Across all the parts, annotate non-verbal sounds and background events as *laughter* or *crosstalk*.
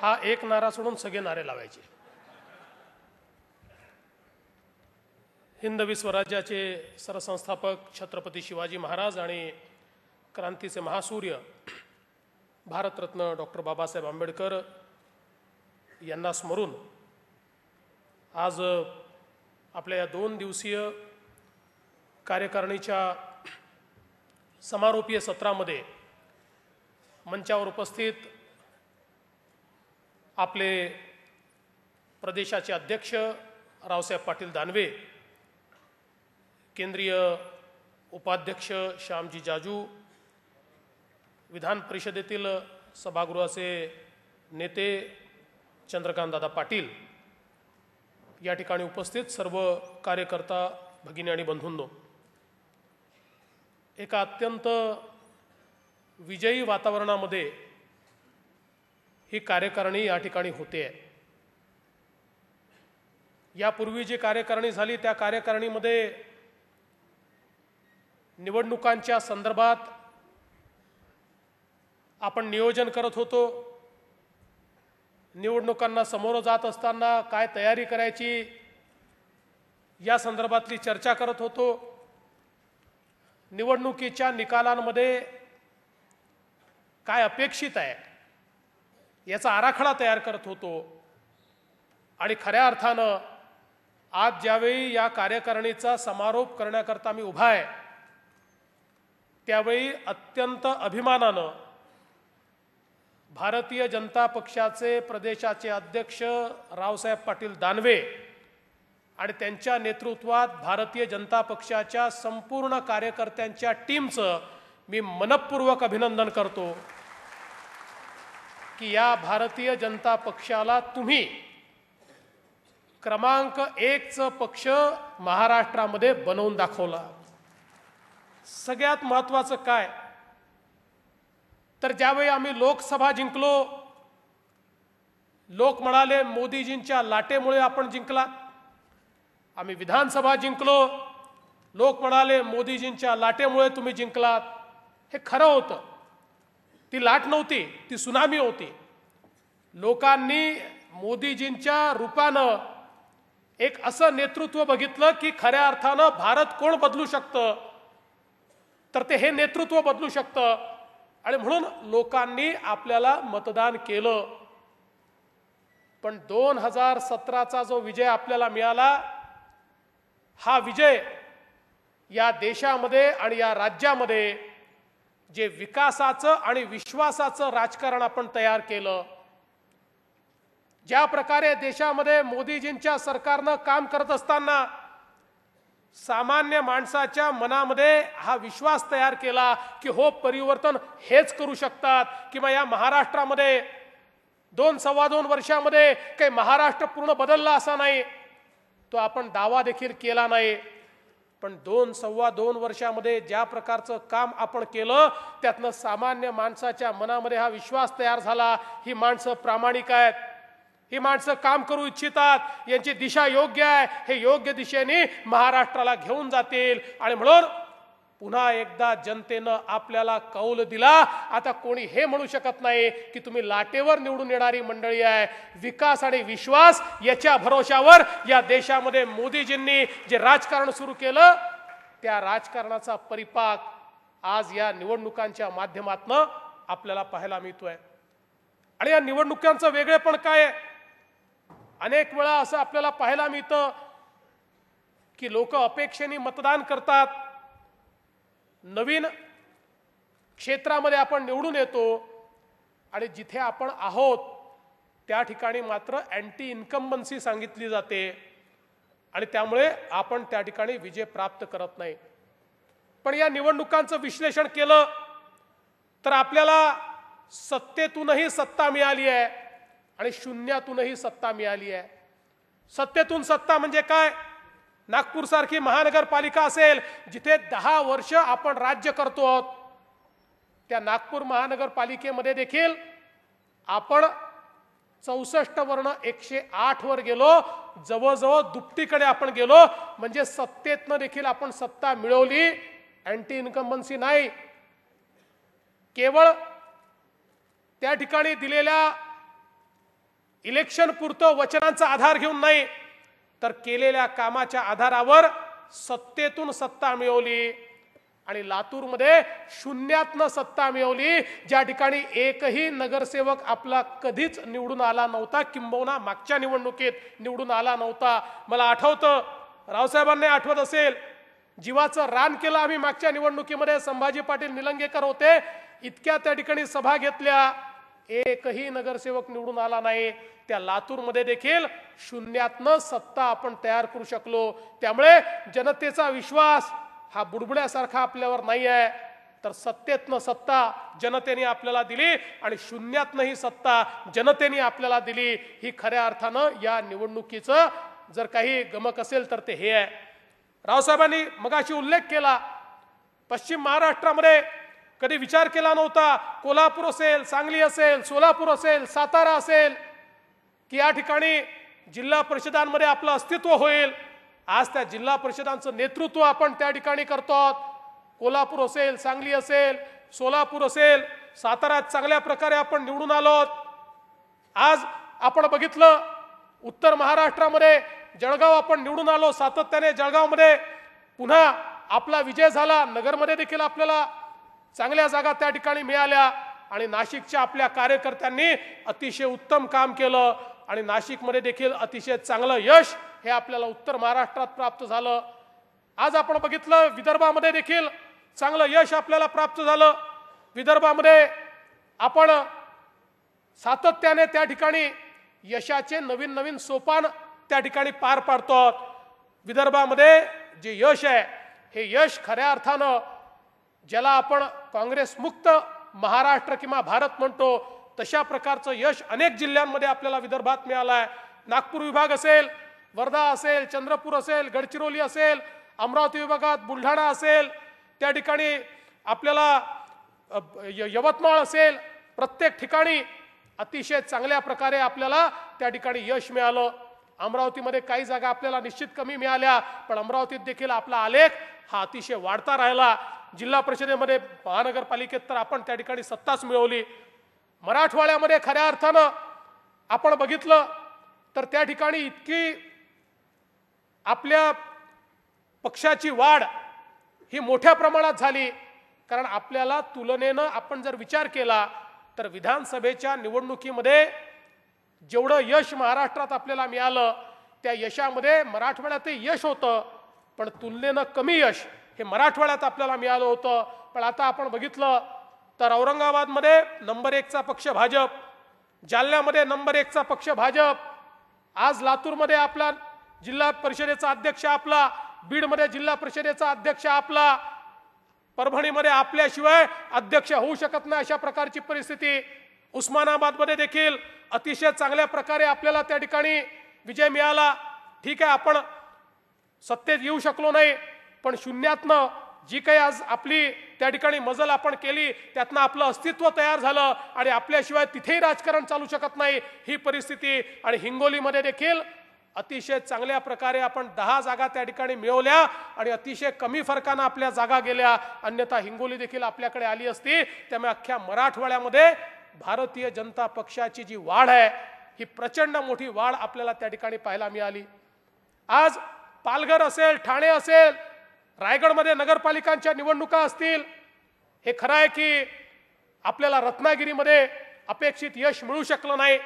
हा एक नारा सोडून सगळे नारे लावायचे हिंदवी स्वराज्याचे सरसंस्थापक छत्रपती शिवाजी महाराज आणि क्रांतीचे महासूर्य भारतरत्न डॉक्टर बाबासाहेब आंबेडकर यांना स्मरून आज आपल्या या दोन दिवसीय कार्यकारिणीच्या समारोपीय सत्रामध्ये मंचावर उपस्थित आपले प्रदेशाचे अध्यक्ष रावसाहेब पाटील दानवे केंद्रीय उपाध्यक्ष श्यामजी जाजू विधान परिषदेतील सभागृहाचे नेते चंद्रकांतदादा पाटील या ठिकाणी उपस्थित सर्व कार्यकर्ता भगिनी आणि बंधूंनो एका अत्यंत विजयी वातावरणामध्ये ही कार्यकारणी या ठिकाणी होते आहे यापूर्वी जी कार्यकारणी झाली त्या कार्यकारणीमध्ये निवडणुकांच्या संदर्भात आपण नियोजन करत होतो निवडणुकांना समोर जात असताना काय तयारी करायची या संदर्भातली चर्चा करत होतो निवडणुकीच्या निकालांमध्ये काय अपेक्षित आहे याचा आराखडा तयार करत होतो आणि खऱ्या अर्थानं आज ज्यावेळी या कार्यकारिणीचा समारोप करण्याकरता मी उभा आहे त्यावेळी अत्यंत अभिमानानं भारतीय जनता पक्षाचे प्रदेशाचे अध्यक्ष रावसाहेब पाटील दानवे आणि त्यांच्या नेतृत्वात भारतीय जनता पक्षाच्या संपूर्ण कार्यकर्त्यांच्या टीमचं मी मनपूर्वक अभिनंदन करतो की या भारतीय जनता पक्षाला तुम्ही क्रमांक च पक्ष महाराष्ट्रामध्ये बनवून दाखवला सगळ्यात महत्त्वाचं काय तर ज्यावेळी आम्ही लोकसभा जिंकलो लोक म्हणाले मोदीजींच्या लाटेमुळे आपण जिंकला आम्ही विधानसभा जिंकलो लोक म्हणाले मोदीजींच्या लाटेमुळे तुम्ही जिंकलात हे खरं होतं ती लाट नव्हती ती सुनामी होती लोकांनी मोदीजींच्या रूपानं एक असं नेतृत्व बघितलं की खऱ्या अर्थानं भारत कोण बदलू शकतं तर ते हे नेतृत्व बदलू शकतं आणि म्हणून लोकांनी आपल्याला मतदान केलं पण दोन हजार सतराचा जो विजय आपल्याला मिळाला हा विजय या देशामध्ये आणि या राज्यामध्ये जे विकासाचं आणि विश्वासाचं राजकारण आपण तयार केलं ज्या प्रकारे देशामध्ये मोदीजींच्या सरकारनं काम करत असताना सामान्य माणसाच्या मनामध्ये हा विश्वास तयार केला की हो परिवर्तन हेच करू शकतात किंवा या महाराष्ट्रामध्ये दोन सव्वा दोन वर्षामध्ये काही महाराष्ट्र पूर्ण बदलला असा नाही तो आपण दावा देखील केला नाही पण दोन सव्वा दोन वर्षामध्ये ज्या प्रकारचं काम आपण केलं त्यातनं सामान्य माणसाच्या मनामध्ये हा विश्वास तयार झाला ही माणसं प्रामाणिक आहेत ही माणसं काम करू इच्छितात यांची दिशा योग्य आहे हे योग्य दिशेने महाराष्ट्राला घेऊन जातील आणि म्हणून पुन्हा एकदा जनतेनं आपल्याला कौल दिला आता कोणी हे म्हणू शकत नाही की तुम्ही लाटेवर निवडून येणारी मंडळी आहे विकास आणि विश्वास याच्या भरोशावर या देशामध्ये मोदीजींनी जे राजकारण सुरू केलं त्या राजकारणाचा परिपाक आज या निवडणुकांच्या माध्यमातनं आपल्याला पाहायला मिळतोय आणि या निवडणुकांचं वेगळेपण काय अनेक वेळा असं आपल्याला पाहायला मिळतं की लोक अपेक्षेने मतदान करतात नवीन क्षेत्रामध्ये आपण निवडून येतो आणि जिथे आपण आहोत त्या ठिकाणी मात्र अँटी इन्कम्बन्सी सांगितली जाते आणि त्यामुळे आपण त्या ठिकाणी विजय प्राप्त करत नाही पण या निवडणुकांचं विश्लेषण केलं तर आपल्याला सत्तेतूनही सत्ता मिळाली आहे आणि शून्यातूनही सत्ता मिळाली आहे सत्तेतून सत्ता म्हणजे काय नागपूर सारखी महानगरपालिका असेल जिथे दहा वर्ष आपण राज्य करतो आहोत त्या नागपूर महानगरपालिकेमध्ये देखील आपण चौसष्ट वर्ण एकशे आठ वर गेलो जवळजवळ दुपटीकडे आपण गेलो म्हणजे सत्तेतनं देखील आपण सत्ता मिळवली अँटी इन्कम्बन्सी नाही केवळ त्या ठिकाणी दिलेल्या इलेक्शन पुरतो वचनांचा आधार घेऊन नाही तर केलेल्या कामाच्या आधारावर सत्तेतून सत्ता मिळवली आणि लातूरमध्ये शून्यातनं सत्ता मिळवली ज्या ठिकाणी एकही नगरसेवक आपला कधीच निवडून आला नव्हता किंबहुना मागच्या निवडणुकीत निवडून आला नव्हता मला आठवतं रावसाहेबांनी आठवत असेल जीवाचं रान केलं आम्ही मागच्या निवडणुकीमध्ये संभाजी पाटील निलंगेकर होते इतक्या त्या ठिकाणी सभा घेतल्या एकही नगरसेवक निवडून आला नाही त्या लातूरमध्ये देखील शून्यातनं सत्ता आपण तयार करू शकलो त्यामुळे जनतेचा विश्वास हा बुडबुड्यासारखा आपल्यावर नाही आहे तर सत्तेतनं सत्ता जनतेने आपल्याला दिली आणि शून्यातनं ही सत्ता जनतेने आपल्याला दिली ही खऱ्या अर्थानं या निवडणुकीचं जर काही गमक असेल तर ते हे आहे रावसाहेबांनी मगाशी उल्लेख केला पश्चिम महाराष्ट्रामध्ये कधी विचार केला नव्हता कोल्हापूर असेल सांगली असेल सोलापूर असेल सातारा असेल की या ठिकाणी जिल्हा परिषदांमध्ये आपलं अस्तित्व होईल आज त्या जिल्हा परिषदांचं नेतृत्व आपण त्या ठिकाणी करतो कोल्हापूर असेल सांगली असेल सोलापूर असेल सातारात चांगल्या प्रकारे आपण निवडून आलो आज आपण बघितलं उत्तर महाराष्ट्रामध्ये जळगाव आपण निवडून आलो सातत्याने जळगावमध्ये पुन्हा आपला विजय झाला नगरमध्ये देखील आपल्याला चांगल्या जागा त्या ठिकाणी मिळाल्या आणि नाशिकच्या आपल्या कार्यकर्त्यांनी अतिशय उत्तम काम केलं आणि नाशिकमध्ये देखील अतिशय चांगलं यश हे आपल्याला उत्तर महाराष्ट्रात प्राप्त झालं आज आपण बघितलं विदर्भामध्ये देखील चांगलं यश आपल्याला प्राप्त झालं विदर्भामध्ये आपण सातत्याने त्या ठिकाणी यशाचे नवीन नवीन सोपान त्या ठिकाणी पार पाडतो विदर्भामध्ये जे यश आहे हे यश खऱ्या अर्थानं ज्याला आपण काँग्रेस मुक्त महाराष्ट्र किंवा भारत म्हणतो तशा प्रकारचं यश अनेक जिल्ह्यांमध्ये आपल्याला विदर्भात मिळालं आहे नागपूर विभाग असेल वर्धा असेल चंद्रपूर असेल गडचिरोली असेल अमरावती विभागात बुलढाणा असेल त्या ठिकाणी आपल्याला यवतमाळ असेल प्रत्येक ठिकाणी अतिशय चांगल्या प्रकारे आपल्याला त्या ठिकाणी यश मिळालं अमरावतीमध्ये काही जागा आपल्याला निश्चित कमी मिळाल्या पण अमरावतीत देखील आपला आलेख हा अतिशय वाढता राहिला जिल्हा परिषदेमध्ये महानगरपालिकेत तर आपण त्या ठिकाणी सत्ताच मिळवली मराठवाड्यामध्ये खऱ्या अर्थानं आपण बघितलं तर त्या ठिकाणी इतकी आपल्या पक्षाची वाढ ही मोठ्या प्रमाणात झाली कारण आपल्याला तुलनेनं आपण जर विचार केला तर विधानसभेच्या निवडणुकीमध्ये जेवढं यश महाराष्ट्रात आपल्याला मिळालं त्या यशामध्ये मराठवाड्यातही यश होतं पण तुलनेनं कमी यश हे मराठवाड्यात आपल्याला मिळालं होतं पण आता आपण बघितलं तर औरंगाबादमध्ये नंबर एकचा पक्ष भाजप जालन्यामध्ये नंबर एकचा पक्ष भाजप आज लातूरमध्ये आपला जिल्हा परिषदेचा अध्यक्ष आपला बीडमध्ये जिल्हा परिषदेचा अध्यक्ष आपला परभणीमध्ये आपल्याशिवाय अध्यक्ष होऊ शकत नाही अशा प्रकारची परिस्थिती उस्मानाबादमध्ये देखील अतिशय चांगल्या प्रकारे आपल्याला त्या ठिकाणी विजय मिळाला ठीक आहे आपण सत्तेत येऊ शकलो नाही पण शून्यातनं जी काही आज आपली त्या ठिकाणी मजल आपण केली त्यातनं आपलं अस्तित्व तयार झालं आणि आपल्याशिवाय तिथेही राजकारण चालू शकत नाही ही परिस्थिती आणि हिंगोलीमध्ये देखील अतिशय चांगल्या प्रकारे आपण दहा जागा त्या ठिकाणी मिळवल्या आणि अतिशय कमी फरकानं आपल्या जागा गेल्या अन्यथा हिंगोली देखील आपल्याकडे आली असती त्यामुळे अख्ख्या मराठवाड्यामध्ये भारतीय जनता पक्षाची जी वाढ आहे ही प्रचंड मोठी वाढ आपल्याला त्या ठिकाणी पाहायला मिळाली आज पालघर असेल ठाणे असेल रायगडमध्ये नगरपालिकांच्या निवडणुका असतील हे खरं आहे की आपल्याला रत्नागिरीमध्ये अपेक्षित यश मिळू शकलं नाही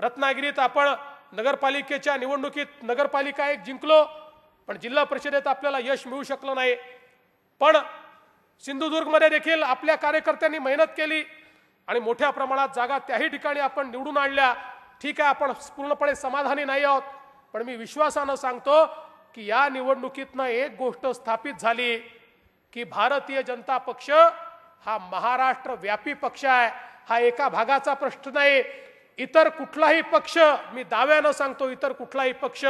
रत्नागिरीत आपण नगरपालिकेच्या निवडणुकीत नगरपालिका एक जिंकलो पण जिल्हा परिषदेत आपल्याला यश मिळू शकलं नाही पण सिंधुदुर्गमध्ये देखील आपल्या कार्यकर्त्यांनी मेहनत केली आणि मोठ्या प्रमाणात जागा त्याही ठिकाणी आपण निवडून आणल्या ठीक आहे आपण पूर्णपणे समाधानी नाही आहोत पण मी विश्वासानं सांगतो की या निवडणुकीतनं एक गोष्ट स्थापित झाली की भारतीय जनता पक्ष हा महाराष्ट्र व्यापी पक्ष आहे हा एका भागाचा प्रश्न नाही इतर कुठलाही पक्ष मी दाव्यानं सांगतो इतर कुठलाही पक्ष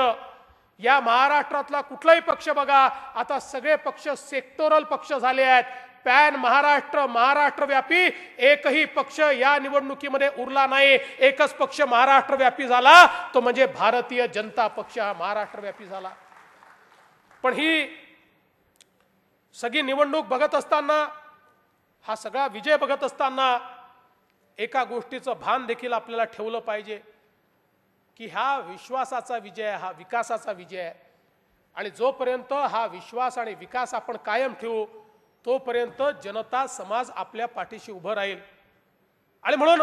या महाराष्ट्रातला कुठलाही पक्ष बघा आता सगळे पक्ष सेक्टोरल पक्ष झाले आहेत पॅन महाराष्ट्र महाराष्ट्रव्यापी एकही पक्ष या निवडणुकीमध्ये उरला नाही एकच पक्ष महाराष्ट्रव्यापी झाला तो म्हणजे भारतीय जनता पक्ष हा महाराष्ट्रव्यापी झाला पण ही सगळी निवडणूक बघत असताना हा सगळा विजय बघत असताना एका गोष्टीचं भान देखील आपल्याला ठेवलं पाहिजे की हा विश्वासाचा विजय हा विकासाचा विजय आहे आणि जोपर्यंत हा विश्वास आणि विकास आपण कायम ठेवू तोपर्यंत जनता समाज आपल्या पाठीशी उभं राहील आणि म्हणून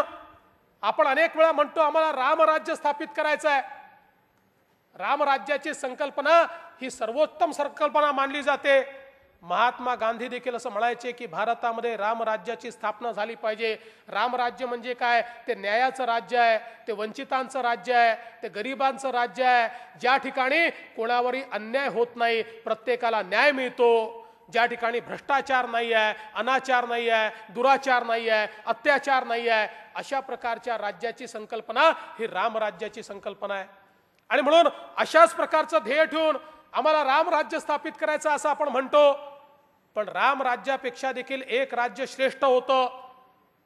आपण अनेक वेळा म्हणतो आम्हाला रामराज्य स्थापित करायचं आहे रामराज्याची संकल्पना ही सर्वोत्तम संकल्पना मानली जाते महात्मा गांधी देखील असं म्हणायचे की भारतामध्ये रामराज्याची स्थापना झाली पाहिजे रामराज्य म्हणजे काय ते न्यायाचं राज्य आहे ते वंचितांचं राज्य आहे ते गरिबांचं राज्य आहे ज्या ठिकाणी कोणावरही अन्याय होत नाही प्रत्येकाला न्याय मिळतो ज्या ठिकाणी भ्रष्टाचार नाही आहे अनाचार नाही आहे दुराचार नाही आहे अत्याचार नाही आहे अशा प्रकारच्या राज्याची संकल्पना ही रामराज्याची संकल्पना आहे आणि म्हणून अशाच प्रकारचं ध्येय ठेवून आम्हाला रामराज्य स्थापित करायचं असं आपण म्हणतो पण राम राज्यापेक्षा देखील एक राज्य श्रेष्ठ होतं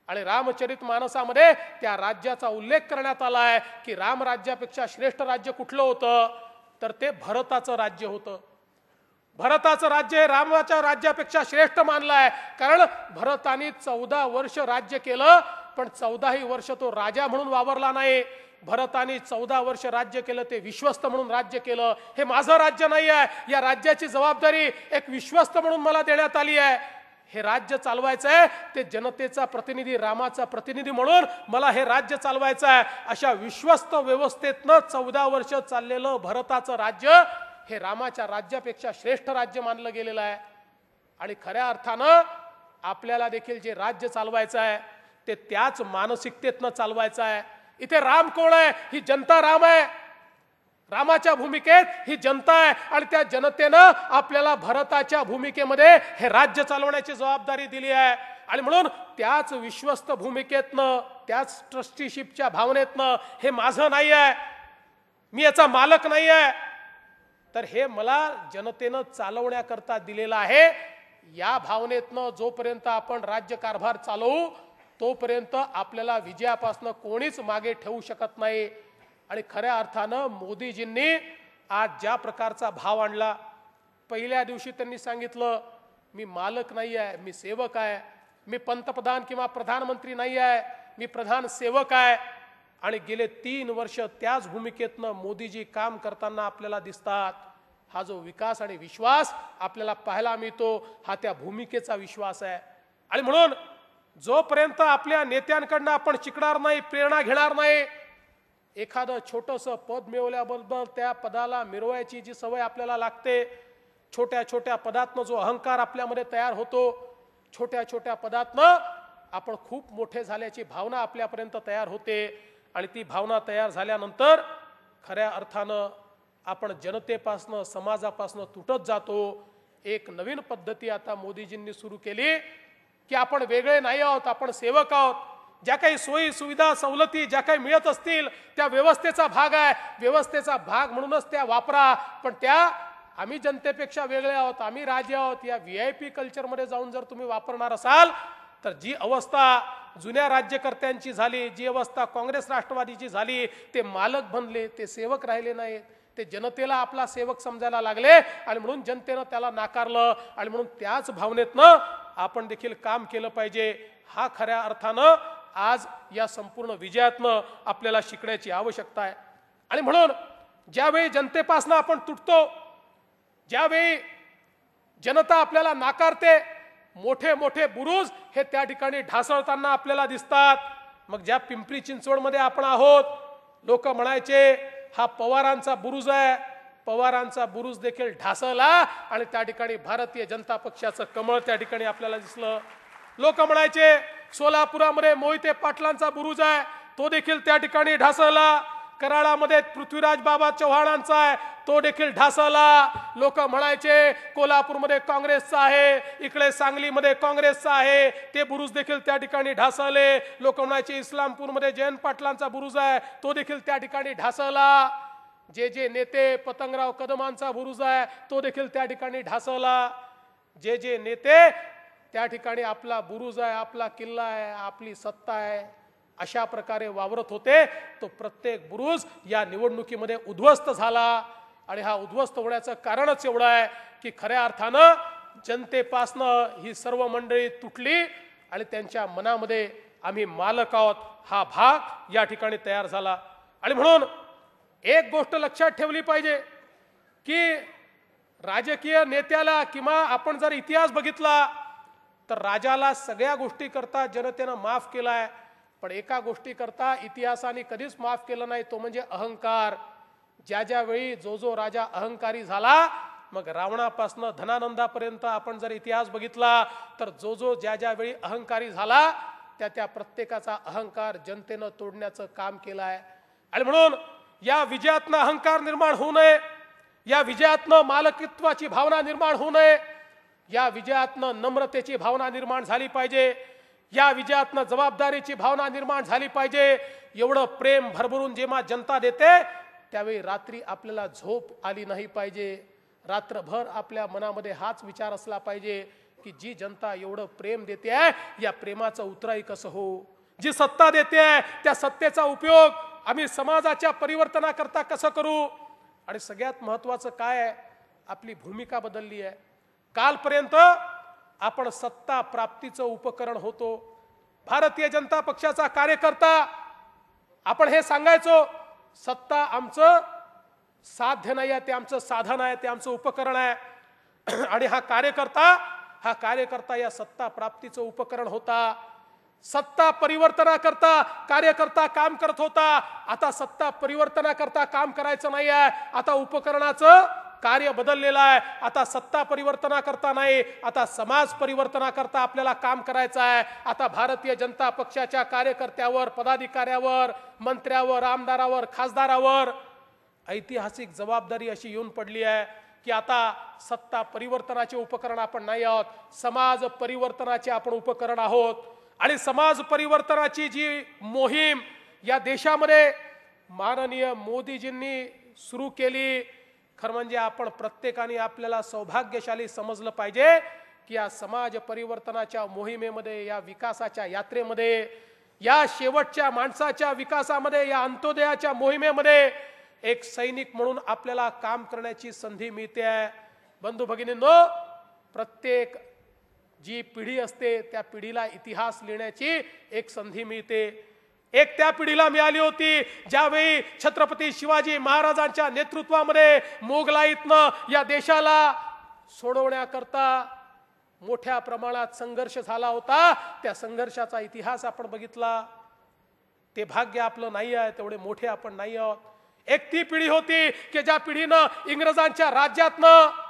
आणि रामचरित मानसामध्ये त्या राज्याचा उल्लेख करण्यात आला आहे की रामराज्यापेक्षा श्रेष्ठ राज्य कुठलं होतं तर ते भरताचं राज्य होतं भरताचं राज्य हे रामाच्या राज्यापेक्षा श्रेष्ठ मानलं आहे कारण भरतानी चौदा वर्ष राज्य केलं पण चौदाही वर्ष तो राजा म्हणून वावरला नाही भरताने चौदा वर्ष राज्य केलं ते विश्वस्त म्हणून राज्य केलं हे माझं राज्य नाही आहे या राज्याची जबाबदारी एक विश्वस्त म्हणून मला देण्यात आली आहे हे राज्य चालवायचं आहे ते जनतेचा प्रतिनिधी रामाचा प्रतिनिधी म्हणून मला हे राज्य चालवायचं आहे अशा विश्वस्त व्यवस्थेतनं चौदा वर्ष चाललेलं भरताचं राज्य हे रामाच्या राज्यापेक्षा श्रेष्ठ राज्य मानलं गेलेलं आहे आणि खऱ्या अर्थानं आपल्याला देखील जे राज्य चालवायचं आहे ते त्याच मानसिकतेतनं चालवायचं आहे इथे राम कोण आहे ही जनता राम आहे रामाच्या भूमिकेत ही जनता आहे आणि त्या जनतेनं आपल्याला भरताच्या भूमिकेमध्ये हे राज्य चालवण्याची जबाबदारी दिली आहे आणि म्हणून त्याच विश्वस्त भूमिकेतनं त्याच ट्रस्टीशिपच्या भावनेतनं हे माझं नाही आहे मी याचा मालक नाही आहे तर हे मला जनतेनं चालवण्याकरता दिलेलं आहे या भावनेतनं जोपर्यंत आपण राज्यकारभार चालवू तोपर्यंत आपल्याला विजयापासून कोणीच मागे ठेवू शकत नाही आणि खऱ्या अर्थानं मोदीजींनी आज ज्या प्रकारचा भाव आणला पहिल्या दिवशी त्यांनी सांगितलं मी मालक नाही आहे मी सेवक आहे मी पंतप्रधान किंवा प्रधानमंत्री नाही आहे मी प्रधान सेवक आहे आणि गेले तीन वर्ष त्याच भूमिकेतनं मोदीजी काम करताना आपल्याला दिसतात हा जो विकास आणि विश्वास आपल्याला पाहायला मिळतो हा त्या भूमिकेचा विश्वास आहे आणि म्हणून जोपर्यंत आपल्या नेत्यांकडनं आपण शिकणार नाही प्रेरणा घेणार नाही एखादं छोटंसं पद मिळवल्याबद्दल त्या पदाला मिरवायची जी सवय आपल्याला लागते छोट्या छोट्या पदातनं जो अहंकार आपल्यामध्ये तयार होतो छोट्या छोट्या पदातनं आपण खूप मोठे झाल्याची भावना आपल्यापर्यंत तयार होते आणि ती भावना तयार झाल्यानंतर खऱ्या अर्थानं आपण जनतेपासनं समाजापासनं तुटत जातो एक नवीन पद्धती आता मोदीजींनी सुरू केली की आपण वेगळे नाही आहोत आपण सेवक आहोत ज्या काही सोयी सुविधा सवलती ज्या काही मिळत असतील त्या व्यवस्थेचा भाग आहे व्यवस्थेचा भाग म्हणूनच त्या वापरा पण त्या आम्ही जनतेपेक्षा वेगळे आहोत आम्ही राजे आहोत या व्ही आय पी कल्चरमध्ये जाऊन जर तुम्ही वापरणार असाल तर जी अवस्था जुन्या राज्यकर्त्यांची झाली जी अवस्था काँग्रेस राष्ट्रवादीची झाली ते मालक बनले ते सेवक राहिले नाहीत ते जनतेला आपला सेवक समजायला लागले आणि म्हणून जनतेनं त्याला नाकारलं आणि म्हणून त्याच भावनेतनं आपण देखील काम केलं पाहिजे हा खऱ्या अर्थानं आज या संपूर्ण विजयातनं आपल्याला शिकण्याची आवश्यकता आहे आणि म्हणून ज्यावेळी जनतेपासनं आपण तुटतो ज्यावेळी जनता आपल्याला नाकारते मोठे मोठे बुरुज हे त्या ठिकाणी ढासळताना आपल्याला दिसतात मग ज्या पिंपरी चिंचवडमध्ये आपण आहोत लोक म्हणायचे हा पवारांचा बुरुज आहे पवारांचा बुरुज देखील ढासला आणि त्या ठिकाणी भारतीय जनता पक्षाचं कमळ त्या ठिकाणी आपल्याला दिसलं लोक म्हणायचे सोलापुरामध्ये मोहिते पाटलांचा बुरुज आहे तो देखील त्या ठिकाणी ढासळला कराळामध्ये पृथ्वीराज बाबा चव्हाणांचा आहे तो देखील ढासळला लोक म्हणायचे कोल्हापूरमध्ये काँग्रेसचा आहे इकडे सांगलीमध्ये काँग्रेसचा आहे ते बुरुज देखील त्या ठिकाणी ढासळले लोक म्हणायचे इस्लामपूरमध्ये जयंत पाटलांचा बुरुज आहे तो देखील त्या ठिकाणी ढासळला जे जे नेते पतंगराव कदमांचा बुरुज आहे तो देखील त्या ठिकाणी ढासवला जे जे नेते त्या ठिकाणी आपला बुरुज आहे आपला किल्ला आहे आपली सत्ता आहे अशा प्रकारे वावरत होते तो प्रत्येक बुरुज या निवडणुकीमध्ये उद्ध्वस्त झाला आणि हा उद्ध्वस्त होण्याचं कारणच एवढं आहे की खऱ्या अर्थानं जनतेपासनं ही सर्व मंडळी तुटली आणि त्यांच्या मनामध्ये आम्ही मालक आहोत हा भाग या ठिकाणी तयार झाला आणि म्हणून एक गोष्ट लक्षात ठेवली पाहिजे की राजकीय नेत्याला किंवा आपण जर इतिहास बघितला तर राजाला सगळ्या गोष्टी करता जनतेनं माफ केलाय पण एका गोष्टी करता इतिहासाने कधीच माफ केलं नाही तो म्हणजे अहंकार ज्या ज्या वेळी जो जो राजा अहंकारी झाला मग रावणापासनं धनानंदापर्यंत आपण जर इतिहास बघितला तर जो जो ज्या ज्या वेळी अहंकारी झाला त्या त्या प्रत्येकाचा अहंकार जनतेनं तोडण्याचं काम केलं आणि म्हणून या विजयातनं अहंकार निर्माण होऊ नये या विजयातनं मालकित्वाची भावना निर्माण होऊ नये या विजयातनं नम्रतेची भावना निर्माण झाली पाहिजे या विजयातनं जबाबदारीची भावना निर्माण झाली पाहिजे एवढं प्रेम भरभरून जेव्हा जनता देते त्यावेळी रात्री आपल्याला झोप आली नाही पाहिजे रात्रभर आपल्या मनामध्ये हाच विचार असला पाहिजे की जी जनता एवढं प्रेम देते आहे या प्रेमाचं उतराई कसं हो जी सत्ता देते त्या सत्तेचा उपयोग आम्ही समाजाच्या परिवर्तनाकरता कसं करू आणि सगळ्यात महत्त्वाचं काय आहे आपली भूमिका बदलली आहे कालपर्यंत आपण सत्ता प्राप्तीचं उपकरण होतो भारतीय जनता पक्षाचा कार्यकर्ता आपण हे सांगायचो सत्ता आमचं साध्य नाही आहे ते आमचं साधन आहे ते आमचं उपकरण आहे *clears throat* आणि हा कार्यकर्ता हा कार्यकर्ता या सत्ता प्राप्तीचं उपकरण होता सत्ता परिवर्तनाकरता कार्यकर्ता काम करत होता आता सत्ता परिवर्तनाकरता काम करायचं नाही आहे आता उपकरणाचं कार्य बदललेलं आहे आता सत्ता करता नाही आता समाज परिवर्तनाकरता आपल्याला काम करायचं आहे आता भारतीय जनता पक्षाच्या कार्यकर्त्यावर पदाधिकाऱ्यावर मंत्र्यावर आमदारावर खासदारावर ऐतिहासिक जबाबदारी अशी येऊन पडली आहे की आता सत्ता परिवर्तनाचे उपकरण आपण नाही आहोत समाज परिवर्तनाचे आपण उपकरण आहोत आणि समाज परिवर्तनाची जी मोहीम या देशामध्ये माननीय मोदीजींनी सुरू केली खरं म्हणजे आपण प्रत्येकाने आपल्याला सौभाग्यशाली समजलं पाहिजे की या समाज परिवर्तनाच्या मोहिमेमध्ये या विकासाच्या यात्रेमध्ये या शेवटच्या माणसाच्या विकासामध्ये या अंत्योदयाच्या मोहिमेमध्ये एक सैनिक म्हणून आपल्याला काम करण्याची संधी मिळते आहे बंधू भगिनींनो प्रत्येक जी पिढी असते त्या पिढीला इतिहास लिहिण्याची एक संधी मिळते एक त्या पिढीला मिळाली होती ज्यावेळी छत्रपती शिवाजी महाराजांच्या नेतृत्वामध्ये मोगलाईतनं या देशाला सोडवण्याकरता मोठ्या प्रमाणात संघर्ष झाला होता त्या संघर्षाचा इतिहास आपण बघितला ते भाग्य आपलं नाही आहे तेवढे मोठे आपण नाही आहोत एक ती पिढी होती की ज्या पिढीनं इंग्रजांच्या राज्यातनं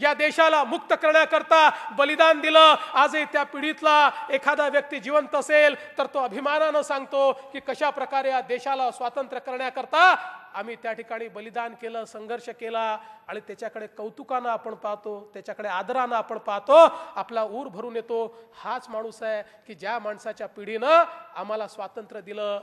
या देशाला मुक्त करण्याकरता बलिदान दिलं आजही त्या पिढीतला एखादा व्यक्ती जिवंत असेल तर तो अभिमानानं सांगतो की कशा प्रकारे या देशाला स्वातंत्र्य करण्याकरता आम्ही त्या ठिकाणी बलिदान केलं संघर्ष केला आणि त्याच्याकडे कौतुकानं आपण पाहतो त्याच्याकडे आदरानं आपण पाहतो आपला ऊर भरून येतो हाच माणूस आहे की ज्या माणसाच्या पिढीनं आम्हाला स्वातंत्र्य दिलं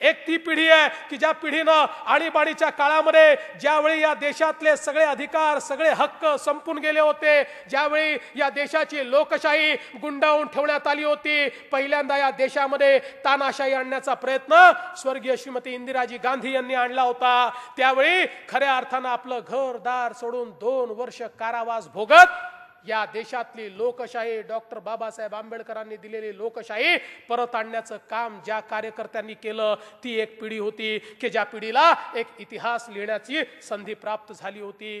एक ती पिढी आहे की ज्या पिढीनं आणीबाणीच्या काळामध्ये ज्यावेळी या देशातले सगळे अधिकार सगळे हक्क संपून गेले होते ज्यावेळी या देशाची लोकशाही गुंडावून ठेवण्यात आली होती पहिल्यांदा या देशामध्ये तानाशाही आणण्याचा प्रयत्न स्वर्गीय श्रीमती इंदिराजी गांधी यांनी आणला होता त्यावेळी खऱ्या अर्थानं आपलं घरदार सोडून दोन वर्ष कारावास भोगत या देशातली लोकशाही डॉक्टर बाबासाहेब आंबेडकरांनी दिलेली लोकशाही परत आणण्याचं काम ज्या कार्यकर्त्यांनी केलं ती एक पिढी होती की ज्या पिढीला एक इतिहास लिहिण्याची संधी प्राप्त झाली होती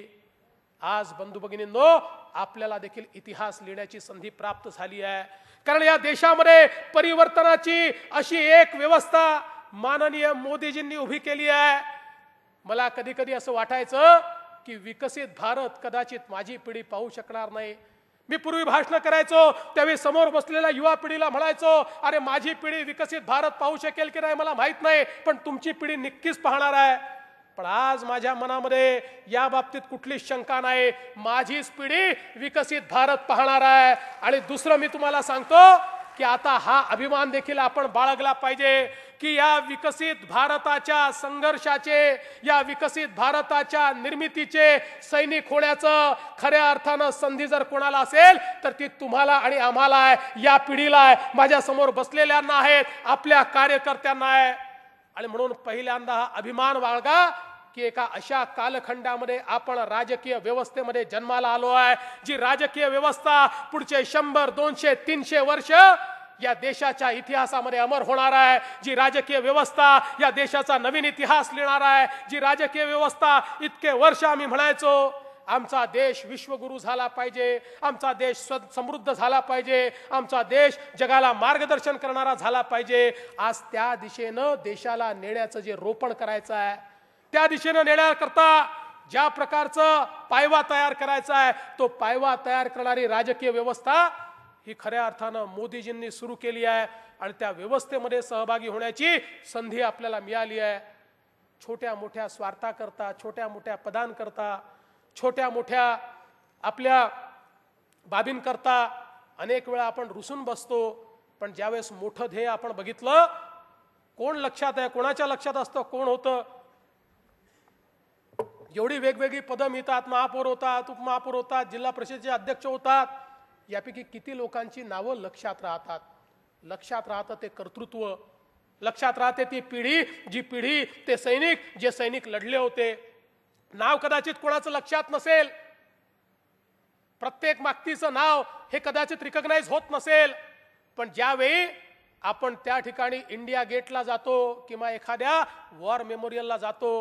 आज बंधू भगिनींनो आपल्याला देखील इतिहास लिहिण्याची संधी प्राप्त झाली आहे कारण या देशामध्ये परिवर्तनाची अशी एक व्यवस्था माननीय मोदीजींनी उभी केली आहे मला कधी कधी असं वाटायचं की विकसित भारत कदाचित माझी पिढी पाहू शकणार नाही मी पूर्वी भाषण करायचो त्यावेळी समोर बसलेल्या युवा पिढीला म्हणायचो अरे माझी पिढी विकसित भारत पाहू शकेल की नाही मला माहीत नाही पण तुमची पिढी नक्कीच पाहणार आहे पण आज माझ्या मनामध्ये या बाबतीत कुठलीच शंका नाही माझीच पिढी विकसित भारत पाहणार आहे आणि दुसरं मी तुम्हाला सांगतो की आता हा अभिमान देखील आपण बाळगला पाहिजे की या विकसित भारताच्या संघर्षाचे या विकसित भारताच्या निर्मितीचे सैनिक होण्याचं खऱ्या अर्थानं संधी जर कोणाला असेल तर ती तुम्हाला आणि आम्हाला आहे या पिढीला आहे समोर बसलेल्यांना आहेत आपल्या कार्यकर्त्यांना आहे आणि म्हणून पहिल्यांदा हा अभिमान बाळगा की एका अशा कालखंडामध्ये आपण राजकीय व्यवस्थेमध्ये जन्माला आलो आहे जी राजकीय व्यवस्था पुढचे शंभर दोनशे तीनशे वर्ष या देशाच्या इतिहासामध्ये अमर होणार आहे जी राजकीय व्यवस्था या देशाचा नवीन इतिहास लिहिणार आहे जी राजकीय व्यवस्था इतके वर्ष आम्ही म्हणायचो आमचा देश विश्वगुरु झाला पाहिजे आमचा देश समृद्ध झाला पाहिजे आमचा देश जगाला मार्गदर्शन करणारा झाला पाहिजे आज त्या दिशेनं देशाला नेण्याचं जे रोपण करायचं आहे त्या दिशेनं नेण्याकरता ज्या प्रकारचं पायवा तयार करायचा आहे तो पायवा तयार करणारी राजकीय व्यवस्था ही खऱ्या अर्थानं मोदीजींनी सुरू केली आहे आणि त्या व्यवस्थेमध्ये सहभागी होण्याची संधी आपल्याला मिळाली आहे छोट्या मोठ्या स्वार्थाकरता छोट्या मोठ्या पदांकरता छोट्या मोठ्या आपल्या बाबींकरता अनेक वेळा आपण रुसून बसतो पण ज्यावेळेस मोठं ध्येय आपण बघितलं कोण लक्षात आहे कोणाच्या लक्षात असतं कोण होतं एवढी वेगवेगळी पदं मिळतात महापौर होतात उपमहापौर होतात जिल्हा परिषदेचे अध्यक्ष होतात यापैकी किती लोकांची नावं लक्षात राहतात लक्षात राहतं ते कर्तृत्व लक्षात राहते ती पिढी जी पिढी ते सैनिक जे सैनिक लढले होते नाव कदाचित कोणाचं लक्षात नसेल प्रत्येक मागतीचं नाव हे कदाचित रिकग्नाइज होत नसेल पण ज्यावेळी आपण त्या ठिकाणी इंडिया गेटला जातो किंवा एखाद्या वॉर मेमोरियलला जातो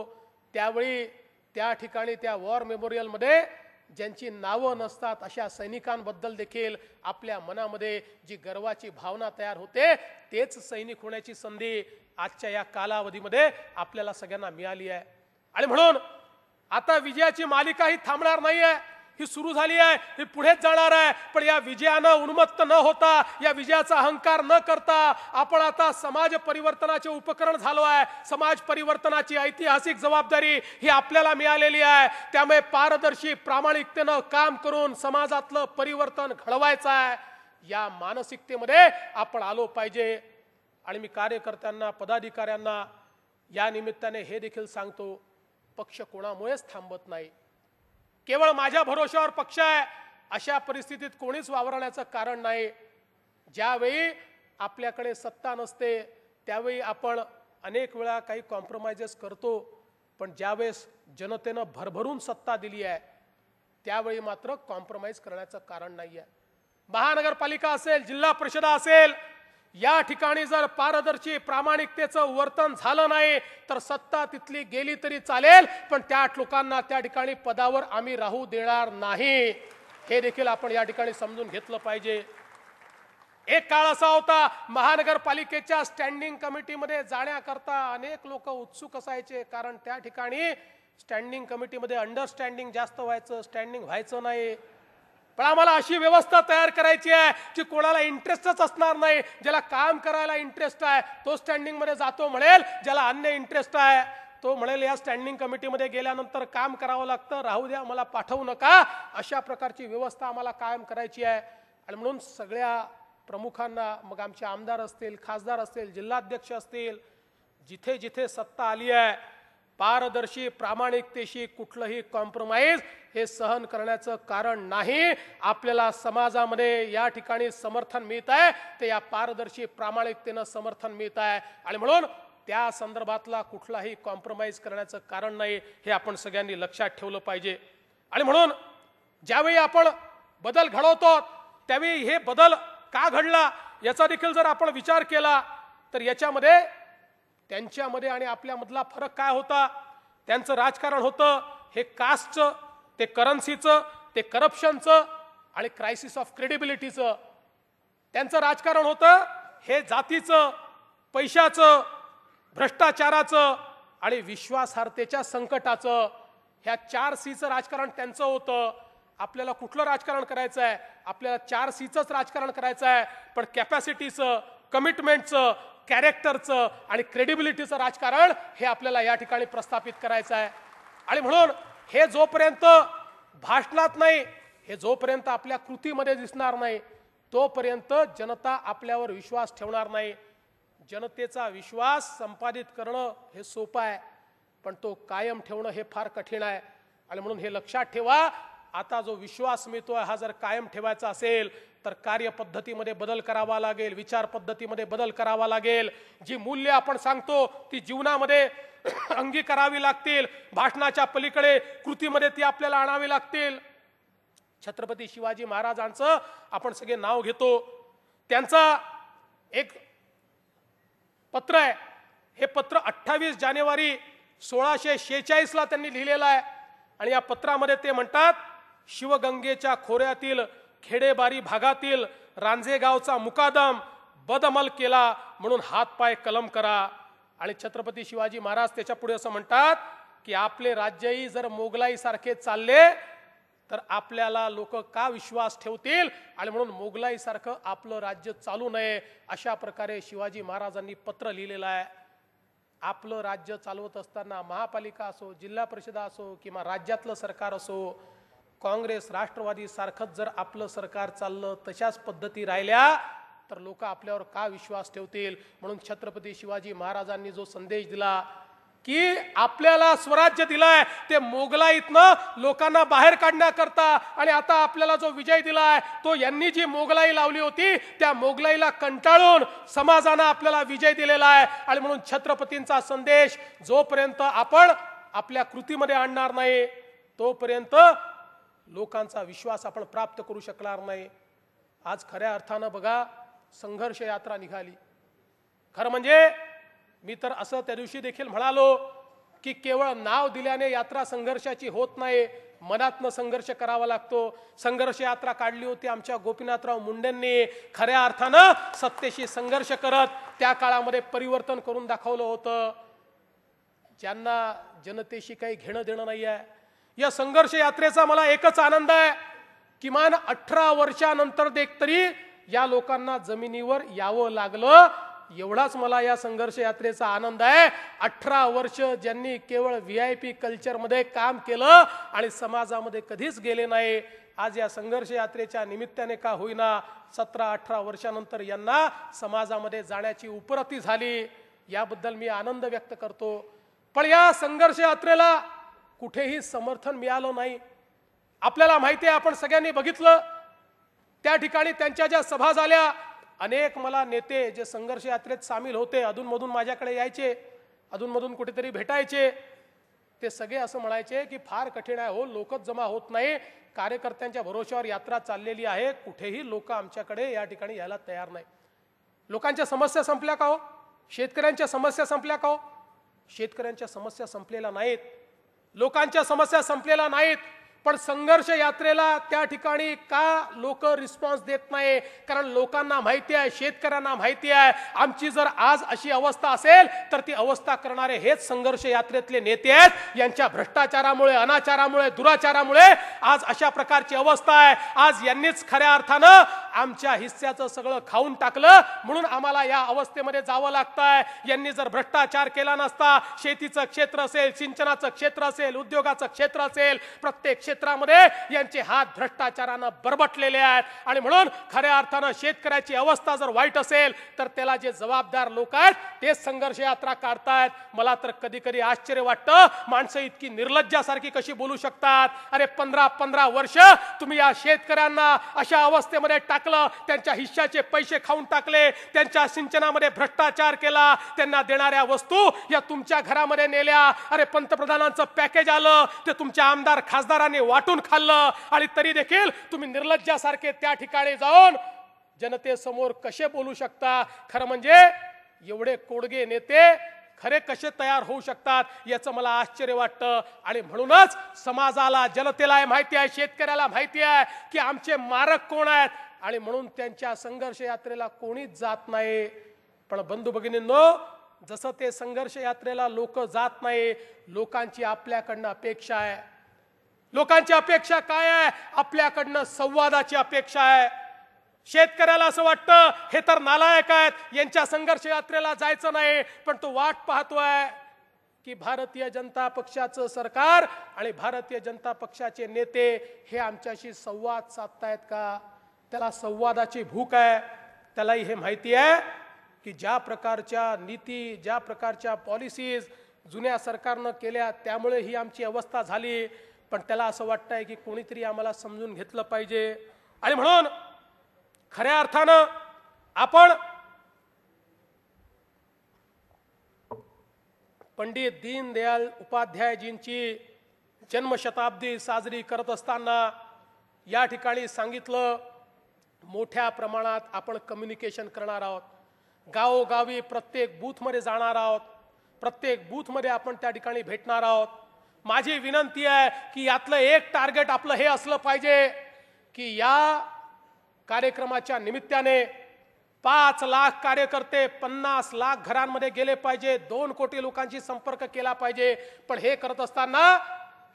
त्यावेळी त्या ठिकाणी त्या वॉर मेमोरियलमध्ये ज्यांची नावं नसतात अशा सैनिकांबद्दल देखील आपल्या मनामध्ये जी गर्वाची भावना तयार होते तेच सैनिक होण्याची संधी आजच्या या कालावधीमध्ये आपल्याला सगळ्यांना मिळाली आहे आणि म्हणून आता विजयाची मालिका ही थांबणार नाही आहे ही सुरू झाली आहे ही पुढेच जाणार आहे पण या विजयानं उन्मत्त न होता या विजयाचा अहंकार न करता आपण आता समाज परिवर्तनाचे उपकरण झालो आहे समाज परिवर्तनाची ऐतिहासिक जबाबदारी ही आपल्याला मिळालेली आहे त्यामुळे पारदर्शी प्रामाणिकतेनं काम करून समाजातलं परिवर्तन घडवायचं आहे या मानसिकतेमध्ये आपण आलो पाहिजे आणि मी कार्यकर्त्यांना पदाधिकाऱ्यांना या निमित्ताने हे देखील सांगतो पक्ष कोणामुळेच थांबत नाही केवळ माझ्या भरोशावर पक्ष आहे अशा परिस्थितीत कोणीच वावरण्याचं कारण नाही ज्यावेळी आपल्याकडे सत्ता नसते त्यावेळी आपण अनेक वेळा काही कॉम्प्रोमाइजेस करतो पण ज्यावेळेस जनतेनं भरभरून सत्ता दिली आहे त्यावेळी मात्र कॉम्प्रोमाइज करण्याचं कारण नाही आहे महानगरपालिका असेल जिल्हा परिषदा असेल या ठिकाणी जर पारदर्शी प्रामाणिकतेचं वर्तन झालं नाही तर सत्ता तिथली गेली तरी चालेल पण त्या लोकांना त्या ठिकाणी पदावर आम्ही राहू देणार नाही हे देखील आपण या ठिकाणी समजून घेतलं पाहिजे एक काळ असा होता महानगरपालिकेच्या स्टँडिंग कमिटीमध्ये जाण्याकरता अनेक लोक उत्सुक असायचे कारण त्या ठिकाणी स्टँडिंग कमिटीमध्ये अंडरस्टँडिंग जास्त व्हायचं स्टँडिंग व्हायचं नाही पण आम्हाला अशी व्यवस्था तयार करायची आहे की कोणाला इंटरेस्टच असणार नाही ज्याला काम करायला इंटरेस्ट आहे तो स्टँडिंगमध्ये जातो म्हणेल ज्याला अन्य इंटरेस्ट आहे तो म्हणेल या स्टँडिंग कमिटीमध्ये गेल्यानंतर काम करावं लागतं राहू द्या मला पाठवू नका अशा प्रकारची व्यवस्था आम्हाला कायम करायची आहे आणि म्हणून सगळ्या प्रमुखांना मग आमचे आमदार असतील खासदार असतील जिल्हाध्यक्ष असतील जिथे जिथे सत्ता आली आहे पारदर्शी प्रामाणिकतेशी कुठलंही कॉम्प्रोमाइज हे सहन करण्याचं कारण नाही आपल्याला समाजामध्ये या ठिकाणी समर्थन मिळत आहे ते या पारदर्शी प्रामाणिकतेनं समर्थन मिळत आहे आणि म्हणून त्या संदर्भातला कुठलाही कॉम्प्रोमाइज करण्याचं कारण नाही हे आपण सगळ्यांनी लक्षात ठेवलं पाहिजे आणि म्हणून ज्यावेळी आपण बदल घडवतो त्यावेळी हे बदल का घडला याचा देखील जर आपण विचार केला तर याच्यामध्ये त्यांच्यामध्ये आणि आपल्यामधला फरक काय होता त्यांचं राजकारण होतं हे कास्टचं ते करन्सीचं ते करप्शनचं आणि क्रायसिस ऑफ क्रेडिबिलिटीचं त्यांचं राजकारण होतं हे जातीचं पैशाचं भ्रष्टाचाराचं आणि विश्वासार्हतेच्या संकटाचं ह्या चार सीचं राजकारण त्यांचं होतं आपल्याला कुठलं राजकारण करायचं आहे आपल्याला चार सीचंच राजकारण करायचं आहे पण कॅपॅसिटीचं कमिटमेंटचं कॅरेक्टरचं आणि क्रेडिबिलिटीचं राजकारण हे आपल्याला या ठिकाणी प्रस्थापित करायचं आहे आणि म्हणून हे जोपर्यंत भाषणात नाही हे जोपर्यंत आपल्या कृतीमध्ये दिसणार नाही तोपर्यंत जनता आपल्यावर विश्वास ठेवणार नाही जनतेचा विश्वास संपादित करणं हे सोपं आहे पण तो कायम ठेवणं हे फार कठीण आहे आणि म्हणून हे लक्षात ठेवा आता जो विश्वास आहे हा जर कायम ठेवायचा असेल तर कार्यपद्धतीमध्ये बदल करावा लागेल विचार पद्धतीमध्ये बदल करावा लागेल जी मूल्य आपण सांगतो ती जीवनामध्ये *coughs* अंगीकारावी लागतील भाषणाच्या पलीकडे कृतीमध्ये ती आपल्याला आणावी लागतील छत्रपती शिवाजी महाराजांचं आपण सगळे नाव घेतो त्यांचा एक पत्र आहे हे पत्र अठ्ठावीस जानेवारी सोळाशे शेचाळीसला त्यांनी लिहिलेलं आहे आणि या पत्रामध्ये ते म्हणतात शिवगंगेच्या खोऱ्यातील खेडेबारी भागातील रांजेगावचा मुकादम बदमल केला म्हणून हातपाय कलम करा आणि छत्रपती शिवाजी महाराज त्याच्या पुढे असं म्हणतात की आपले राज्यही जर मोगलाईसारखे चालले तर आपल्याला लोक का विश्वास ठेवतील आणि म्हणून मोगलाईसारखं आपलं राज्य चालू नये अशा प्रकारे शिवाजी महाराजांनी पत्र लिहिलेलं आहे आपलं राज्य चालवत असताना महापालिका असो जिल्हा परिषदा असो किंवा राज्यातलं सरकार असो काँग्रेस राष्ट्रवादी सारखंच जर आपलं सरकार चाललं तशाच पद्धती राहिल्या तर लोक आपल्यावर का विश्वास ठेवतील म्हणून छत्रपती शिवाजी महाराजांनी जो संदेश दिला की आपल्याला स्वराज्य दिलाय ते मोगला इथनं लोकांना बाहेर काढण्याकरता आणि आता आपल्याला जो विजय दिलाय तो यांनी जी मोगलाई लावली होती त्या मोगलाईला कंटाळून समाजानं आपल्याला विजय दिलेला आहे आणि म्हणून छत्रपतींचा संदेश जोपर्यंत आपण आपल्या कृतीमध्ये आणणार नाही तोपर्यंत लोकांचा विश्वास आपण प्राप्त करू शकणार नाही आज खऱ्या अर्थानं बघा संघर्ष यात्रा निघाली खरं म्हणजे मी तर असं त्या दिवशी देखील म्हणालो की केवळ नाव दिल्याने यात्रा संघर्षाची होत नाही मनातनं संघर्ष करावा लागतो संघर्ष यात्रा काढली होती आमच्या गोपीनाथराव मुंडेंनी खऱ्या अर्थानं सत्तेशी संघर्ष करत त्या काळामध्ये परिवर्तन करून दाखवलं होतं ज्यांना जनतेशी काही घेणं देणं नाही आहे या संघर्ष यात्रेचा मला एकच आनंद आहे किमान अठरा वर्षानंतर तरी या लोकांना जमिनीवर यावं लागलं एवढाच मला या संघर्ष यात्रेचा आनंद आहे अठरा वर्ष ज्यांनी केवळ व्ही आय पी कल्चरमध्ये काम केलं आणि समाजामध्ये कधीच गेले नाही आज या संघर्ष यात्रेच्या निमित्ताने का होईना सतरा अठरा वर्षानंतर यांना समाजामध्ये जाण्याची उपरती झाली याबद्दल मी आनंद व्यक्त करतो पण या संघर्ष यात्रेला कुठेही समर्थन मिळालं नाही आपल्याला माहिती आहे आपण सगळ्यांनी बघितलं त्या ठिकाणी त्यांच्या ज्या सभा झाल्या अनेक मला नेते जे संघर्ष यात्रेत सामील होते अधूनमधून माझ्याकडे यायचे अधूनमधून कुठेतरी भेटायचे ते सगळे असं म्हणायचे की फार कठीण आहे हो लोकच जमा होत नाही कार्यकर्त्यांच्या भरोश्यावर यात्रा चाललेली आहे कुठेही लोक आमच्याकडे या ठिकाणी यायला तयार नाही लोकांच्या समस्या संपल्या का हो शेतकऱ्यांच्या समस्या संपल्या का हो शेतकऱ्यांच्या समस्या संपलेल्या नाहीत लोकांच्या समस्या संपलेल्या नाहीत पण संघर्ष यात्रेला त्या ठिकाणी का लोक रिस्पॉन्स देत नाही कारण लोकांना माहिती आहे शेतकऱ्यांना माहिती आहे आमची जर आज अशी अवस्था असेल तर ती अवस्था करणारे हेच संघर्ष यात्रेतले नेते आहेत यांच्या भ्रष्टाचारामुळे अनाचारामुळे दुराचारामुळे आज अशा प्रकारची अवस्था आहे आज यांनीच खऱ्या अर्थानं आमच्या हिस्स्याचं सगळं खाऊन टाकलं म्हणून आम्हाला या अवस्थेमध्ये जावं लागतंय यांनी जर भ्रष्टाचार केला नसता शेतीचं क्षेत्र असेल सिंचनाचं क्षेत्र असेल उद्योगाचं क्षेत्र असेल प्रत्येक क्षेत्र क्षेत्रामध्ये यांचे हात भ्रष्टाचारानं बरबटलेले आहेत आणि म्हणून खऱ्या अर्थानं शेतकऱ्याची अवस्था जर वाईट असेल तर त्याला जे जबाबदार लोक आहेत तेच संघर्ष यात्रा काढतायत मला तर कधी कधी आश्चर्य वाटतं माणसं इतकी निर्लज्जासारखी कशी बोलू शकतात अरे पंधरा पंधरा वर्ष तुम्ही या शेतकऱ्यांना अशा अवस्थेमध्ये टाकलं त्यांच्या हिश्श्याचे पैसे खाऊन टाकले त्यांच्या सिंचनामध्ये भ्रष्टाचार केला त्यांना देणाऱ्या वस्तू या तुमच्या घरामध्ये नेल्या अरे पंतप्रधानांचं पॅकेज आलं ते तुमच्या आमदार खासदारांनी वाटून खाल्लं आणि तरी देखील तुम्ही निर्लज्जासारखे त्या ठिकाणी जाऊन जनतेसमोर कसे बोलू शकता खरं म्हणजे एवढे कोडगे नेते खरे कसे तयार होऊ शकतात याचं मला आश्चर्य वाटतं आणि म्हणूनच समाजाला जनतेला माहिती आहे शेतकऱ्याला माहिती आहे की आमचे मारक कोण आहेत आणि म्हणून त्यांच्या संघर्ष यात्रेला कोणीच जात नाही पण बंधू भगिनींनो जसं ते संघर्ष यात्रेला लोक जात नाही लोकांची आपल्याकडनं अपेक्षा आहे लोकांची अपेक्षा काय आहे आपल्याकडनं संवादाची अपेक्षा आहे शेतकऱ्याला असं वाटतं हे तर नालायक आहेत यांच्या संघर्ष यात्रेला जायचं नाही पण तो वाट पाहतोय की भारतीय जनता पक्षाचं सरकार आणि भारतीय जनता पक्षाचे नेते हे आमच्याशी संवाद साधतायत का त्याला संवादाची भूक आहे त्यालाही हे माहिती आहे की ज्या प्रकारच्या नीती ज्या प्रकारच्या पॉलिसीज जुन्या सरकारनं केल्या त्यामुळे ही आमची अवस्था झाली पण त्याला असं वाटतंय की कोणीतरी आम्हाला समजून घेतलं पाहिजे आणि म्हणून खऱ्या अर्थानं आपण पंडित दीनदयाल उपाध्यायजींची जन्मशताब्दी साजरी करत असताना या ठिकाणी सांगितलं मोठ्या प्रमाणात आपण कम्युनिकेशन करणार आहोत गावोगावी प्रत्येक बूथमध्ये जाणार आहोत प्रत्येक बूथमध्ये आपण त्या ठिकाणी भेटणार आहोत माझी विनंती आहे की यातलं एक टार्गेट आपलं हे असलं पाहिजे की या कार्यक्रमाच्या निमित्ताने पाच लाख कार्यकर्ते पन्नास लाख घरांमध्ये गेले पाहिजे दोन कोटी लोकांशी संपर्क केला पाहिजे पण हे करत असताना